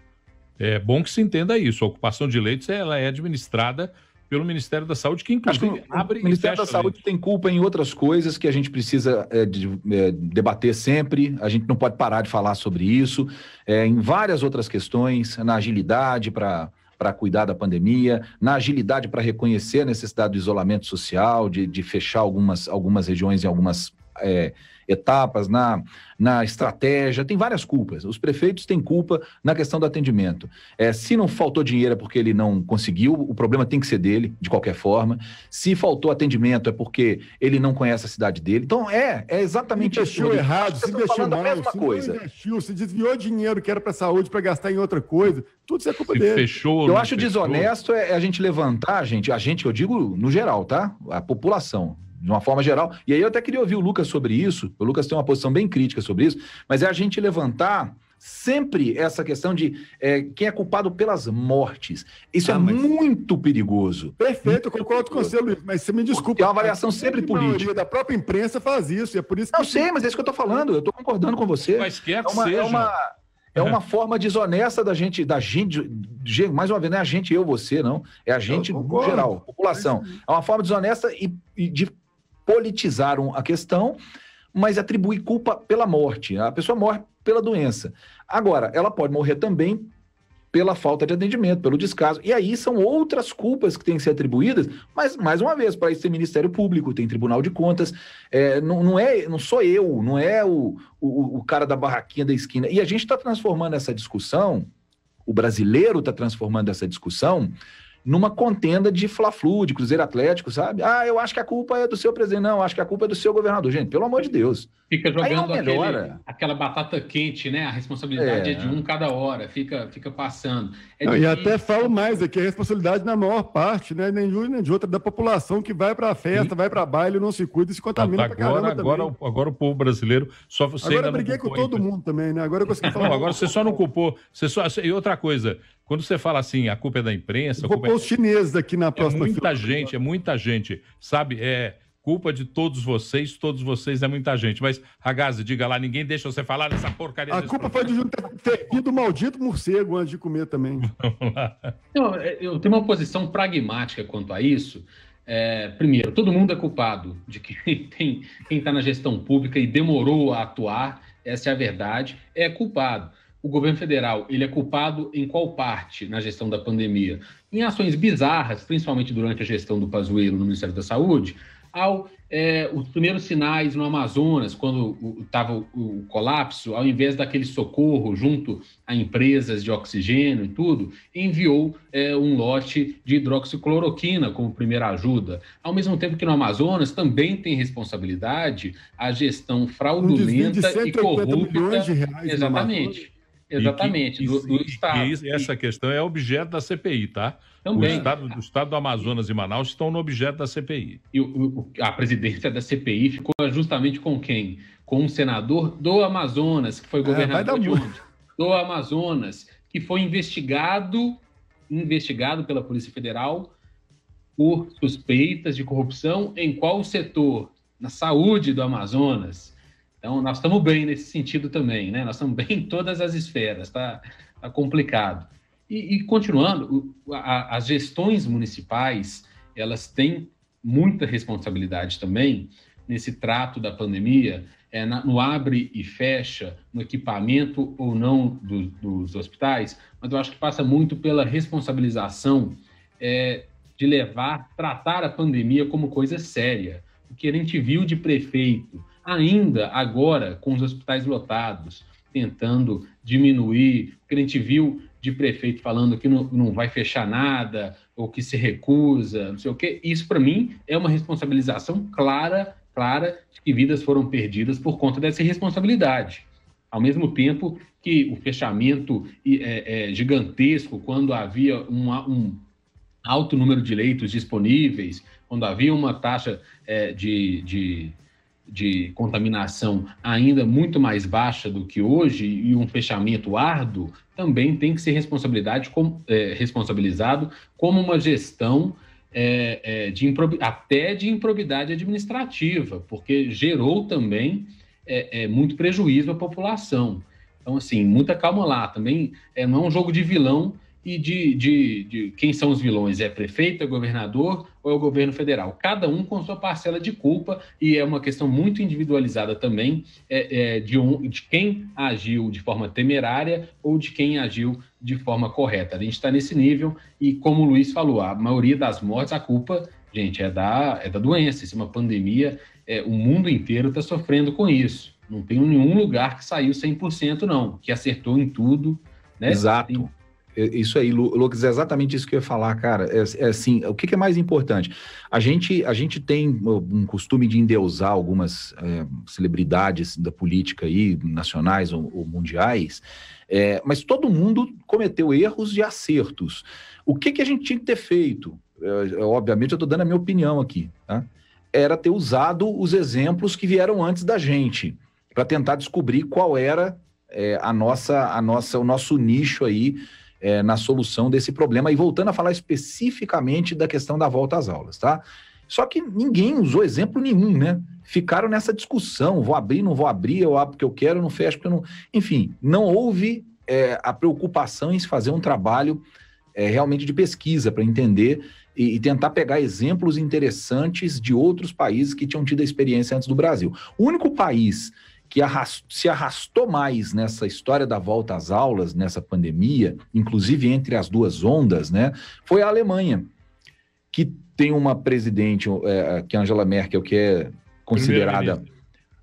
É bom que se entenda isso. A ocupação de leitos ela é administrada pelo Ministério da Saúde, que inclusive que abre. O Ministério da Saúde tem culpa em outras coisas que a gente precisa é, de, é, debater sempre, a gente não pode parar de falar sobre isso, é, em várias outras questões, na agilidade para. Para cuidar da pandemia, na agilidade para reconhecer a necessidade do isolamento social, de, de fechar algumas, algumas regiões e algumas é, etapas, na, na estratégia, tem várias culpas. Os prefeitos têm culpa na questão do atendimento. É, se não faltou dinheiro é porque ele não conseguiu, o problema tem que ser dele, de qualquer forma. Se faltou atendimento é porque ele não conhece a cidade dele. Então é, é exatamente isso. Investiu errado, se tá investiu mal, se coisa. investiu, se desviou dinheiro que era para saúde para gastar em outra coisa. Tudo isso é culpa se dele. Fechou, eu acho fechou. desonesto é, é a gente levantar, gente, a gente, eu digo no geral, tá? A população de uma forma geral. E aí eu até queria ouvir o Lucas sobre isso. O Lucas tem uma posição bem crítica sobre isso, mas é a gente levantar sempre essa questão de é, quem é culpado pelas mortes. Isso é ah, é mas... muito perigoso. Perfeito, eu concordo com você, Luiz, mas você me desculpa. É uma avaliação sempre política. A da própria imprensa faz isso, é por isso que... Não sei, mas é isso que eu estou falando, eu estou concordando com você. Mas quer que é uma, seja. É uma... É uma forma desonesta da gente, da gente, mais uma vez, não é a gente, eu, você, não. É a gente no geral, população. É uma forma desonesta e, e de politizaram a questão, mas atribui culpa pela morte. A pessoa morre pela doença. Agora, ela pode morrer também pela falta de atendimento, pelo descaso. E aí são outras culpas que têm que ser atribuídas, mas, mais uma vez, para isso tem Ministério Público, tem Tribunal de Contas. É, não, não, é, não sou eu, não é o, o, o cara da barraquinha da esquina. E a gente está transformando essa discussão, o brasileiro está transformando essa discussão numa contenda de Fla-Flu, de Cruzeiro Atlético, sabe? Ah, eu acho que a culpa é do seu presidente. Não, acho que a culpa é do seu governador. Gente, pelo amor de Deus. Fica jogando aquele, aquela batata quente, né? A responsabilidade é. é, de um cada hora, fica, fica passando. É Não, e até falo mais, é que é a responsabilidade na maior parte, né? Nem de um nem de outra, é da população que vai para a festa, e... vai para baile, não se cuida e se contamina agora, pra caramba agora, também. Agora o povo brasileiro só você Agora eu briguei com todo então. mundo também, né? Agora eu consegui falar. Não, agora você só não culpou. Você só... E outra coisa, quando você fala assim, a culpa é da imprensa. Vou é pôr é... os chineses aqui na é próxima. É muita gente, é muita gente. Sabe, é culpa de todos vocês, todos vocês é muita gente. Mas, Ragazzi, diga lá, ninguém deixa você falar nessa porcaria. A culpa programa. foi de ter tido o maldito morcego antes de comer também. Vamos lá. Eu, é, eu tenho uma posição pragmática quanto a isso. É, primeiro, todo mundo é culpado de que tem, quem está na gestão pública e demorou a atuar, essa é a verdade, é culpado o governo federal ele é culpado em qual parte na gestão da pandemia? Em ações bizarras, principalmente durante a gestão do Pazuello no Ministério da Saúde, ao é, os primeiros sinais no Amazonas, quando estava o, o, o, colapso, ao invés daquele socorro junto a empresas de oxigênio e tudo, enviou é, um lote de hidroxicloroquina como primeira ajuda. Ao mesmo tempo que no Amazonas também tem responsabilidade a gestão fraudulenta um e corrupta. De reais exatamente. Exatamente, e que, do, do e, Estado. E essa questão é objeto da CPI, tá? Também. O estado, o estado do Amazonas e Manaus estão no objeto da CPI. E o, a presidência da CPI ficou justamente com quem? Com um senador do Amazonas, que foi é, governador é, de onde? Do Amazonas, que foi investigado, investigado pela Polícia Federal por suspeitas de corrupção em qual setor? Na saúde do Amazonas. Então, nós estamos bem nesse sentido também, né? Nós estamos bem em todas as esferas, Está tá complicado. E, e continuando, a, as gestões municipais, elas têm muita responsabilidade também nesse trato da pandemia, é, na, no abre e fecha, no equipamento ou não do, dos hospitais, mas eu acho que passa muito pela responsabilização é, de levar, tratar a pandemia como coisa séria. O que a gente viu de prefeito, ainda agora com os hospitais lotados, tentando diminuir, porque a gente viu de prefeito falando que não, não vai fechar nada, ou que se recusa, não sei o quê. Isso, para mim, é uma responsabilização clara, clara, de que vidas foram perdidas por conta dessa irresponsabilidade. Ao mesmo tempo que o fechamento é, é gigantesco, quando havia uma, um alto número de leitos disponíveis, quando havia uma taxa é, de, de de contaminação ainda muito mais baixa do que hoje e um fechamento árduo, também tem que ser responsabilidade como, é, responsabilizado como uma gestão é, é, de até de improbidade administrativa, porque gerou também é, é, muito prejuízo à população. Então, assim, muita calma lá. Também é, não é um jogo de vilão e de, de, de quem são os vilões? É prefeito, é governador ou é o governo federal? Cada um com sua parcela de culpa e é uma questão muito individualizada também é, é, de, um, de quem agiu de forma temerária ou de quem agiu de forma correta. A gente está nesse nível e, como o Luiz falou, a maioria das mortes, a culpa, gente, é da, é da doença. Isso é uma pandemia, é, o mundo inteiro está sofrendo com isso. Não tem nenhum lugar que saiu 100%, não, que acertou em tudo. Né? Exato. Tem é, isso aí, Lucas, é exatamente isso que eu ia falar, cara. É, é assim, o que, que, é mais importante? A gente, a gente tem um costume de endeusar algumas é, celebridades da política aí, nacionais ou, ou mundiais, é, mas todo mundo cometeu erros e acertos. O que, que a gente tinha que ter feito? É, é, obviamente, eu estou dando a minha opinião aqui, tá? Era ter usado os exemplos que vieram antes da gente, para tentar descobrir qual era a nossa, a nossa, o nosso nicho aí é, na solução desse problema. E voltando a falar especificamente da questão da volta às aulas, tá? Só que ninguém usou exemplo nenhum, né? Ficaram nessa discussão: vou abrir, não vou abrir, eu abro porque eu quero, não fecho porque eu não. Enfim, não houve é, a preocupação em se fazer um trabalho é, realmente de pesquisa para entender e, e, tentar pegar exemplos interessantes de outros países que tinham tido a experiência antes do Brasil. O único país que arrastou, se arrastou mais nessa história da volta às aulas, nessa pandemia, inclusive entre as duas ondas, né, foi a Alemanha, que tem uma presidente, é, que é Angela Merkel, que é considerada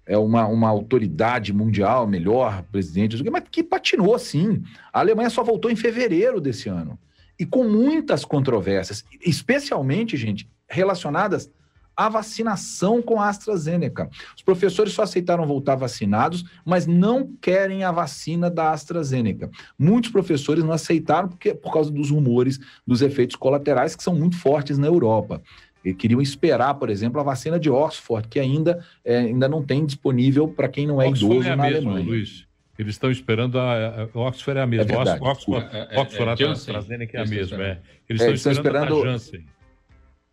é uma, uma autoridade mundial, melhor presidente, mas que patinou assim? A Alemanha só voltou em fevereiro desse ano. E com muitas controvérsias, especialmente, gente, relacionadas a vacinação com a AstraZeneca. Os professores só aceitaram voltar vacinados, mas não querem a vacina da AstraZeneca. Muitos professores não aceitaram porque, por causa dos rumores dos efeitos colaterais que são muito fortes na Europa. E queriam esperar, por exemplo, a vacina de Oxford, que ainda, é, ainda não tem disponível para quem não é Oxford idoso é na mesma, Alemanha. Luiz. Eles estão esperando a, a Oxford é a mesma. É Oxford, Oxford, é, é, é Oxford é, AstraZeneca é a mesma. É. É. Eles estão esperando, esperando a Janssen.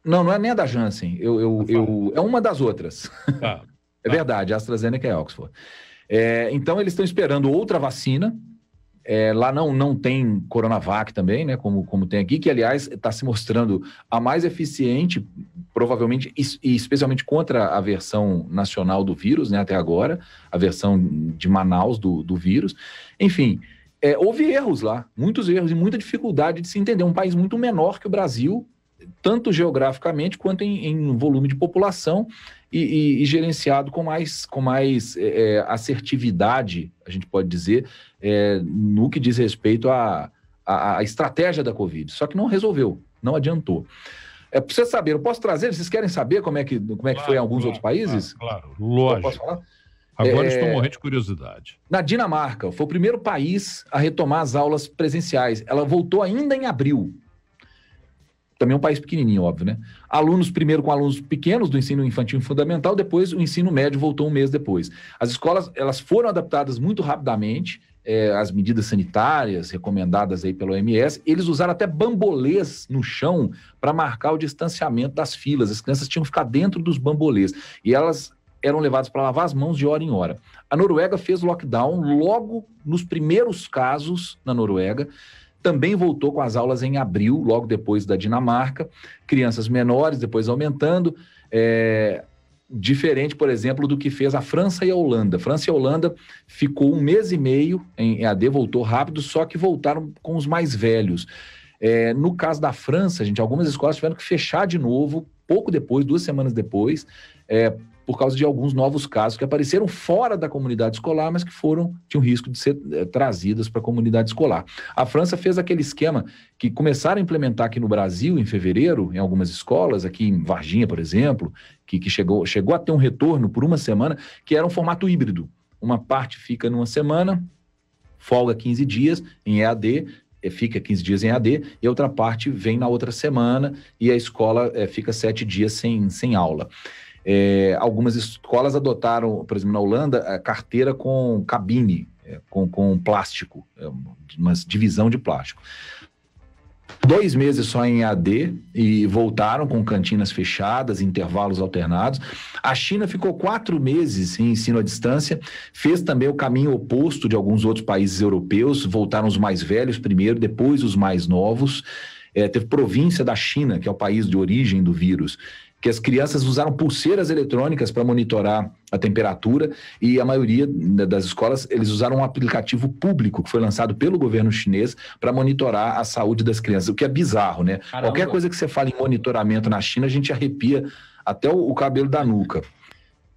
Não, não é nem a da Janssen. Eu, eu, eu é uma das outras. Ah, é tá. verdade, a AstraZeneca é Oxford. É, então, eles estão esperando outra vacina. É, lá não, não tem Coronavac também, né? Como, como tem aqui, que, aliás, está se mostrando a mais eficiente, provavelmente, e, especialmente contra a versão nacional do vírus, né? Até agora, a versão de Manaus do, do vírus. Enfim, é, houve erros lá, muitos erros e muita dificuldade de se entender. Um país muito menor que o Brasil, tanto geograficamente quanto em, em volume de população e, e, e, gerenciado com mais, com mais é, é, assertividade, a gente pode dizer, é, no que diz respeito à, à, à, estratégia da Covid. Só que não resolveu, não adiantou. É para vocês saberem, eu posso trazer, vocês querem saber como é que, como é que claro, foi em alguns claro, outros países? Claro, claro lógico. Agora é, estou morrendo de curiosidade. Na Dinamarca, foi o primeiro país a retomar as aulas presenciais. Ela voltou ainda em abril também é um país pequenininho, óbvio, né? Alunos, primeiro com alunos pequenos do ensino infantil fundamental, depois o ensino médio voltou um mês depois. As escolas, elas foram adaptadas muito rapidamente, é, as medidas sanitárias recomendadas aí pelo OMS, eles usaram até bambolês no chão para marcar o distanciamento das filas. As crianças tinham que ficar dentro dos bambolês. E elas eram levadas para lavar as mãos de hora em hora. A Noruega fez lockdown logo nos primeiros casos na Noruega também voltou com as aulas em abril, logo depois da Dinamarca, crianças menores, depois aumentando. É, diferente, por exemplo, do que fez a França e a Holanda. França e Holanda ficou um mês e meio em EAD, voltou rápido, só que voltaram com os mais velhos. É, no caso da França, gente, algumas escolas tiveram que fechar de novo, pouco depois, duas semanas depois, é, por causa de alguns novos casos que apareceram fora da comunidade escolar, mas que foram tinham risco de ser é, trazidas para a comunidade escolar. A França fez aquele esquema que começaram a implementar aqui no Brasil em fevereiro, em algumas escolas, aqui em Varginha, por exemplo, que, que chegou, chegou a ter um retorno por uma semana, que era um formato híbrido. Uma parte fica numa semana, folga 15 dias em EAD, eh, fica 15 dias em AD, e outra parte vem na outra semana e a escola é, fica sete dias sem, sem aula. É, algumas escolas adotaram, por exemplo, na Holanda, a carteira com cabine, é, com, com plástico, é uma divisão de plástico. Dois meses só em AD e voltaram com cantinas fechadas, intervalos alternados. A China ficou quatro meses em ensino à distância, fez também o caminho oposto de alguns outros países europeus, voltaram os mais velhos primeiro, depois os mais novos. É, teve província da China, que é o país de origem do vírus, que as crianças usaram pulseiras eletrônicas para monitorar a temperatura e a maioria das escolas eles usaram um aplicativo público que foi lançado pelo governo chinês para monitorar a saúde das crianças, o que é bizarro, né? Caramba. Qualquer coisa que você fale em monitoramento na China, a gente arrepia até o, cabelo da nuca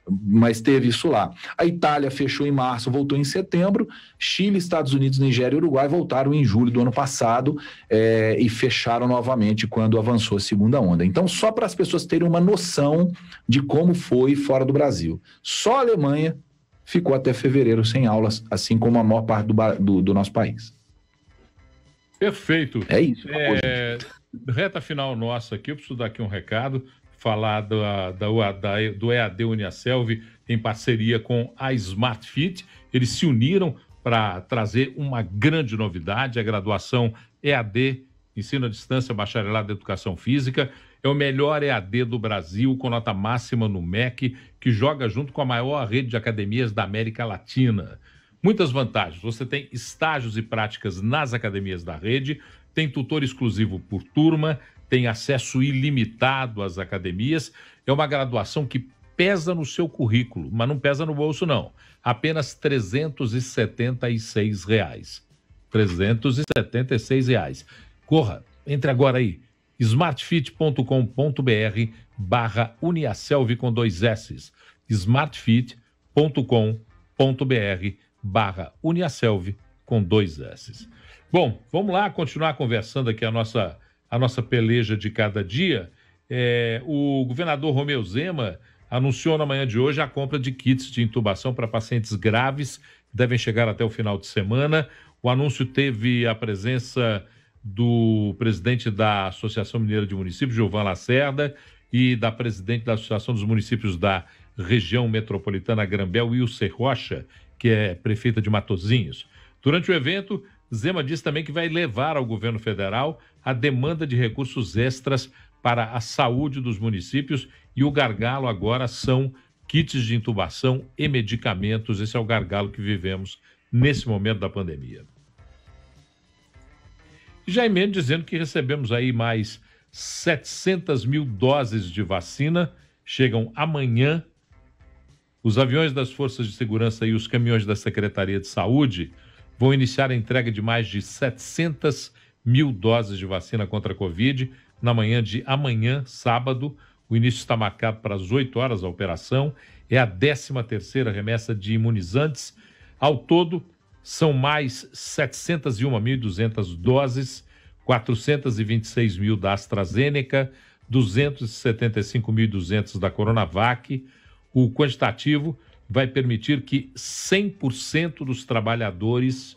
mas teve isso lá. A Itália fechou em março, voltou em setembro. Chile, Estados Unidos, Nigéria e Uruguai voltaram em julho do ano passado é, e fecharam novamente quando avançou a segunda onda. Então, só para as pessoas terem uma noção de como foi fora do Brasil. Só a Alemanha ficou até fevereiro sem aulas, assim como a maior parte do, do, do nosso país. Perfeito. É isso. É, reta final nossa aqui, eu preciso dar aqui um recado falar da, da, da, do EAD Uniaselv em parceria com a Smartfit Eles se uniram para trazer uma grande novidade, a graduação EAD, Ensino à Distância, Bacharelado em Educação Física. É o melhor EAD do Brasil, com nota máxima no MEC, que joga junto com a maior rede de academias da América Latina. Muitas vantagens. Você tem estágios e práticas nas academias da rede, tem tutor exclusivo por turma, tem acesso ilimitado às academias. É uma graduação que pesa no seu currículo, mas não pesa no bolso, não. Apenas R$ 376. Reais. R$ 376. Reais. Corra, entre agora aí, smartfit.com.br barra Uniacelv com dois S's. smartfit.com.br barra Uniacelv com dois S's. Bom, vamos lá continuar conversando aqui a nossa a nossa peleja de cada dia, é, o governador Romeu Zema anunciou na manhã de hoje a compra de kits de intubação para pacientes graves, que devem chegar até o final de semana. O anúncio teve a presença do presidente da Associação Mineira de Municípios, Giovanni Lacerda, e da presidente da Associação dos Municípios da Região Metropolitana Grambel, Wilson Rocha, que é prefeita de Matozinhos. Durante o evento, Zema disse também que vai levar ao governo federal a demanda de recursos extras para a saúde dos municípios e o gargalo agora são kits de intubação e medicamentos. Esse é o gargalo que vivemos nesse momento da pandemia. Já emendo dizendo que recebemos aí mais 700 mil doses de vacina, chegam amanhã. Os aviões das Forças de Segurança e os caminhões da Secretaria de Saúde vão iniciar a entrega de mais de 700 mil doses de vacina contra a Covid na manhã de amanhã, sábado. O início está marcado para as 8 horas da operação. É a 13 terceira remessa de imunizantes. Ao todo, são mais 701.200 doses, 426 mil da AstraZeneca, 275.200 da Coronavac. O quantitativo vai permitir que 100% dos trabalhadores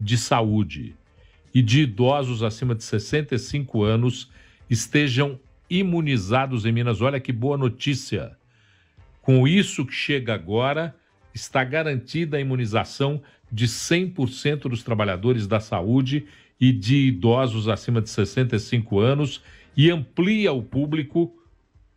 de saúde e de idosos acima de 65 anos estejam imunizados em Minas. Olha que boa notícia! Com isso que chega agora, está garantida a imunização de 100% dos trabalhadores da saúde e de idosos acima de 65 anos e amplia o público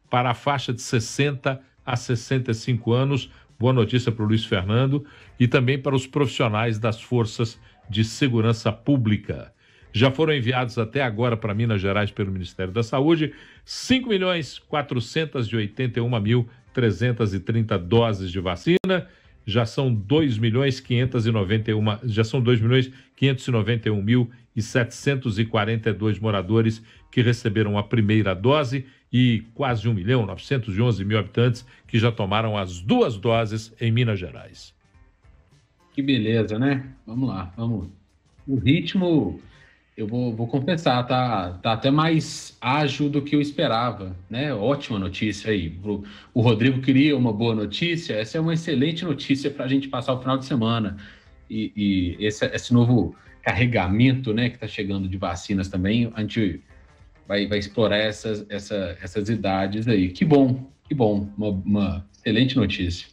para a faixa de 60 a 65 anos. Boa notícia para o Luiz Fernando e também para os profissionais das forças de Segurança Pública. Já foram enviados até agora para Minas Gerais pelo Ministério da Saúde 5.481.330 milhões mil doses de vacina. Já são 2 milhões já são 2 milhões mil e moradores que receberam a primeira dose e quase 1 milhão mil habitantes que já tomaram as duas doses em Minas Gerais. Que beleza, né? Vamos lá, vamos. O ritmo, eu vou, vou confessar, tá, tá até mais ágil do que eu esperava, né? Ótima notícia aí. O, o Rodrigo queria uma boa notícia, essa é uma excelente notícia para a gente passar o final de semana. E, e esse, esse novo carregamento, né, que está chegando de vacinas também, a gente vai, vai explorar essas, essa, essas idades aí. Que bom, que bom, uma, uma excelente notícia.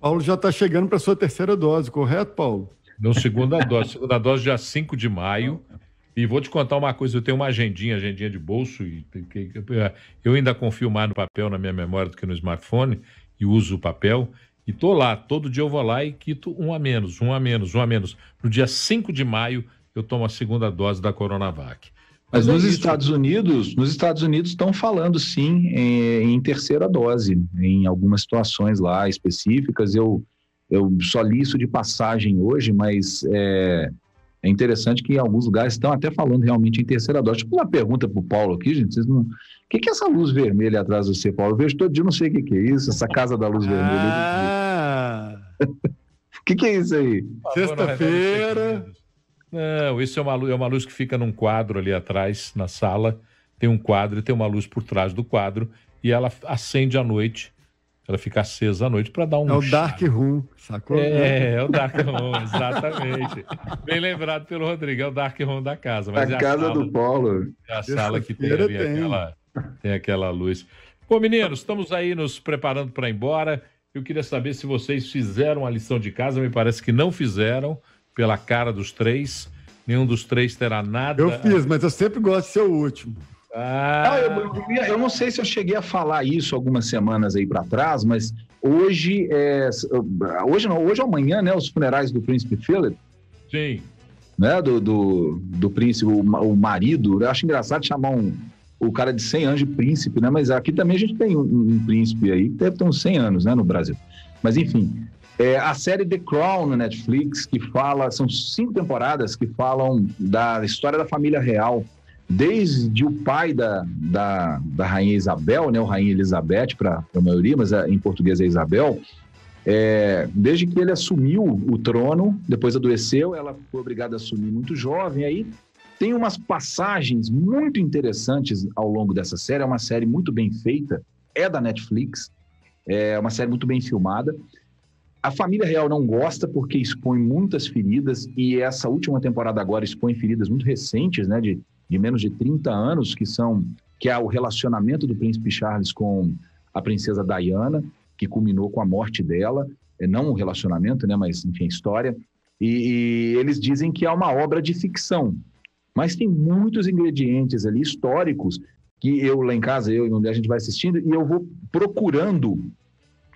Paulo já está chegando para sua terceira dose, correto, Paulo? Não, segunda dose. Segunda dose dia 5 de maio. E vou te contar uma coisa, eu tenho uma agendinha, agendinha de bolso, e eu ainda confio mais no papel na minha memória do que no smartphone, e uso o papel, e tô lá, todo dia eu vou lá e quito um a menos, um a menos, um a menos. No dia 5 de maio eu tomo a segunda dose da Coronavac. Mas, é nos, Estados Unidos, nos Estados Unidos estão falando sim em, é, em, terceira dose, em algumas situações lá específicas. Eu, eu só li isso de passagem hoje, mas é, é interessante que em alguns lugares estão até falando realmente em terceira dose. Tipo, uma pergunta para o Paulo aqui, gente. Vocês não... O que, que é essa luz vermelha atrás de você, Paulo? Eu vejo todo dia, não sei o que, é isso, essa casa da luz vermelha. Ah! O que, que é isso aí? Sexta-feira. Não, esse é uma, luz, é uma luz que fica num quadro ali atrás, na sala. Tem um quadro e tem uma luz por trás do quadro. E ela acende à noite. Ela fica acesa à noite para dar um. É o Dark Room, sacou? É, é o Dark Room, exatamente. Bem lembrado pelo Rodrigo, é o Dark Room da casa. Mas a é casa sala, do Paulo. É a sala que tem ali tem. Aquela, tem aquela luz. Bom, meninos, estamos aí nos preparando para ir embora. Eu queria saber se vocês fizeram a lição de casa, me parece que não fizeram pela cara dos três. Nenhum dos três terá nada. Eu fiz, mas eu sempre gosto de ser o último. Ah. ah eu, eu, não sei se eu cheguei a falar isso algumas semanas aí para trás, mas hoje é hoje não, hoje amanhã, né, os funerais do príncipe Philip. Sim. Né, do, do, do príncipe, o, o marido. Eu acho engraçado chamar um, o cara de 100 anos de príncipe, né? Mas aqui também a gente tem um, um príncipe aí que deve ter uns 100 anos, né, no Brasil. Mas enfim, é, a série The Crown na Netflix, que fala, são cinco temporadas que falam da história da família real, desde o pai da, da, da rainha Isabel, né, o rainha Elizabeth, para a maioria, mas em português é Isabel, é, desde que ele assumiu o trono, depois adoeceu, ela foi obrigada a assumir muito jovem, aí tem umas passagens muito interessantes ao longo dessa série, é uma série muito bem feita, é da Netflix, é uma série muito bem filmada, a família real não gosta porque expõe muitas feridas e essa última temporada agora expõe feridas muito recentes, né, de, de menos de 30 anos, que são que é o relacionamento do príncipe Charles com a princesa Diana, que culminou com a morte dela, é não um relacionamento, né, mas enfim, a história. E, e eles dizem que é uma obra de ficção, mas tem muitos ingredientes ali históricos que eu lá em casa, eu e a gente vai assistindo e eu vou procurando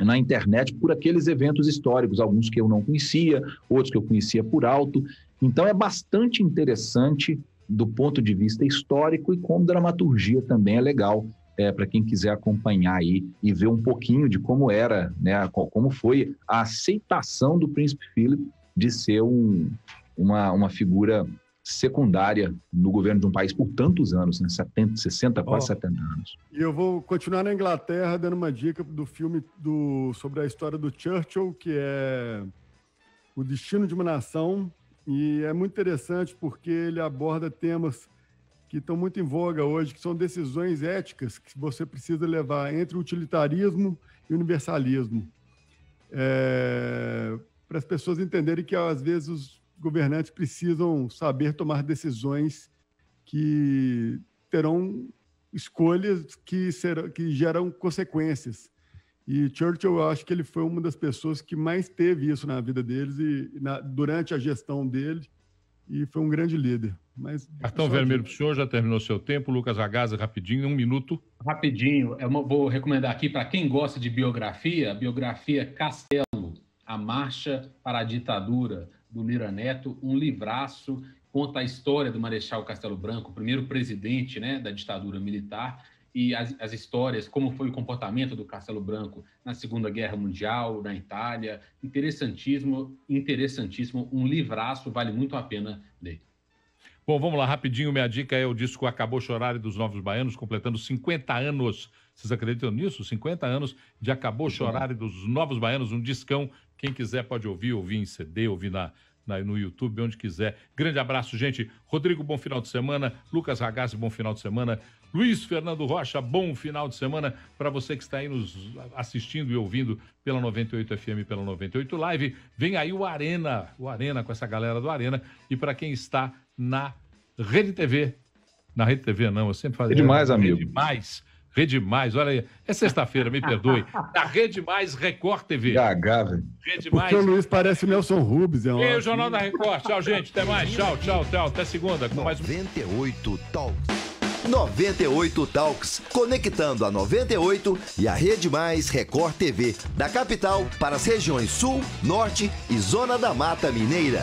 na internet por aqueles eventos históricos, alguns que eu não conhecia, outros que eu conhecia por alto. Então é bastante interessante do ponto de vista histórico e como dramaturgia também é legal é, para quem quiser acompanhar aí e ver um pouquinho de como era, né, como foi a aceitação do príncipe Philip de ser um, uma, uma figura secundária no governo de um país por tantos anos, né? 70, 60, quase oh, 70 anos. E eu vou continuar na Inglaterra dando uma dica do filme do, sobre a história do Churchill, que é O Destino de uma Nação. E é muito interessante porque ele aborda temas que estão muito em voga hoje, que são decisões éticas que você precisa levar entre utilitarismo e universalismo. É, para as pessoas entenderem que às vezes os governantes precisam saber tomar decisões que terão escolhas que, serão, que geram consequências. E Churchill, eu acho que ele foi uma das pessoas que mais teve isso na vida deles e na, durante a gestão dele, e foi um grande líder. Mas, Cartão vermelho para o senhor, já terminou seu tempo. Lucas Agasa rapidinho, um minuto. Rapidinho, eu é vou recomendar aqui para quem gosta de biografia, a biografia Castelo, A Marcha para a Ditadura, do Lira Neto, um livraço, conta a história do Marechal Castelo Branco, o primeiro presidente né, da ditadura militar, e as, as, histórias, como foi o comportamento do Castelo Branco na Segunda Guerra Mundial, na Itália. Interessantíssimo, interessantíssimo, um livraço, vale muito a pena ler. Bom, vamos lá, rapidinho, minha dica é o disco Acabou Chorar dos Novos Baianos, completando 50 anos. Vocês acreditam nisso? 50 anos de Acabou Chorar dos Novos Baianos, um discão quem quiser pode ouvir, ouvir em CD, ouvir na, na, no YouTube, onde quiser. Grande abraço, gente. Rodrigo, bom final de semana. Lucas Ragazzi, bom final de semana. Luiz Fernando Rocha, bom final de semana para você que está aí nos assistindo e ouvindo pela 98 FM, pela 98 Live. Vem aí o Arena, o Arena com essa galera do Arena e para quem está na Rede TV, na Rede TV não, eu sempre faço. É demais, amigo. É demais Rede Mais, olha aí. É sexta-feira, me perdoe. Da Rede Mais Record TV. GH, velho. Rede Mais. O Luiz parece Nelson Rubens. É E o Jornal da Record. Tchau, gente. Até mais. Tchau, tchau, tchau. Até segunda. Com mais um 98 Talks. 98 Talks, conectando a 98 e a Rede Mais Record TV, da capital para as regiões Sul, Norte e Zona da Mata Mineira.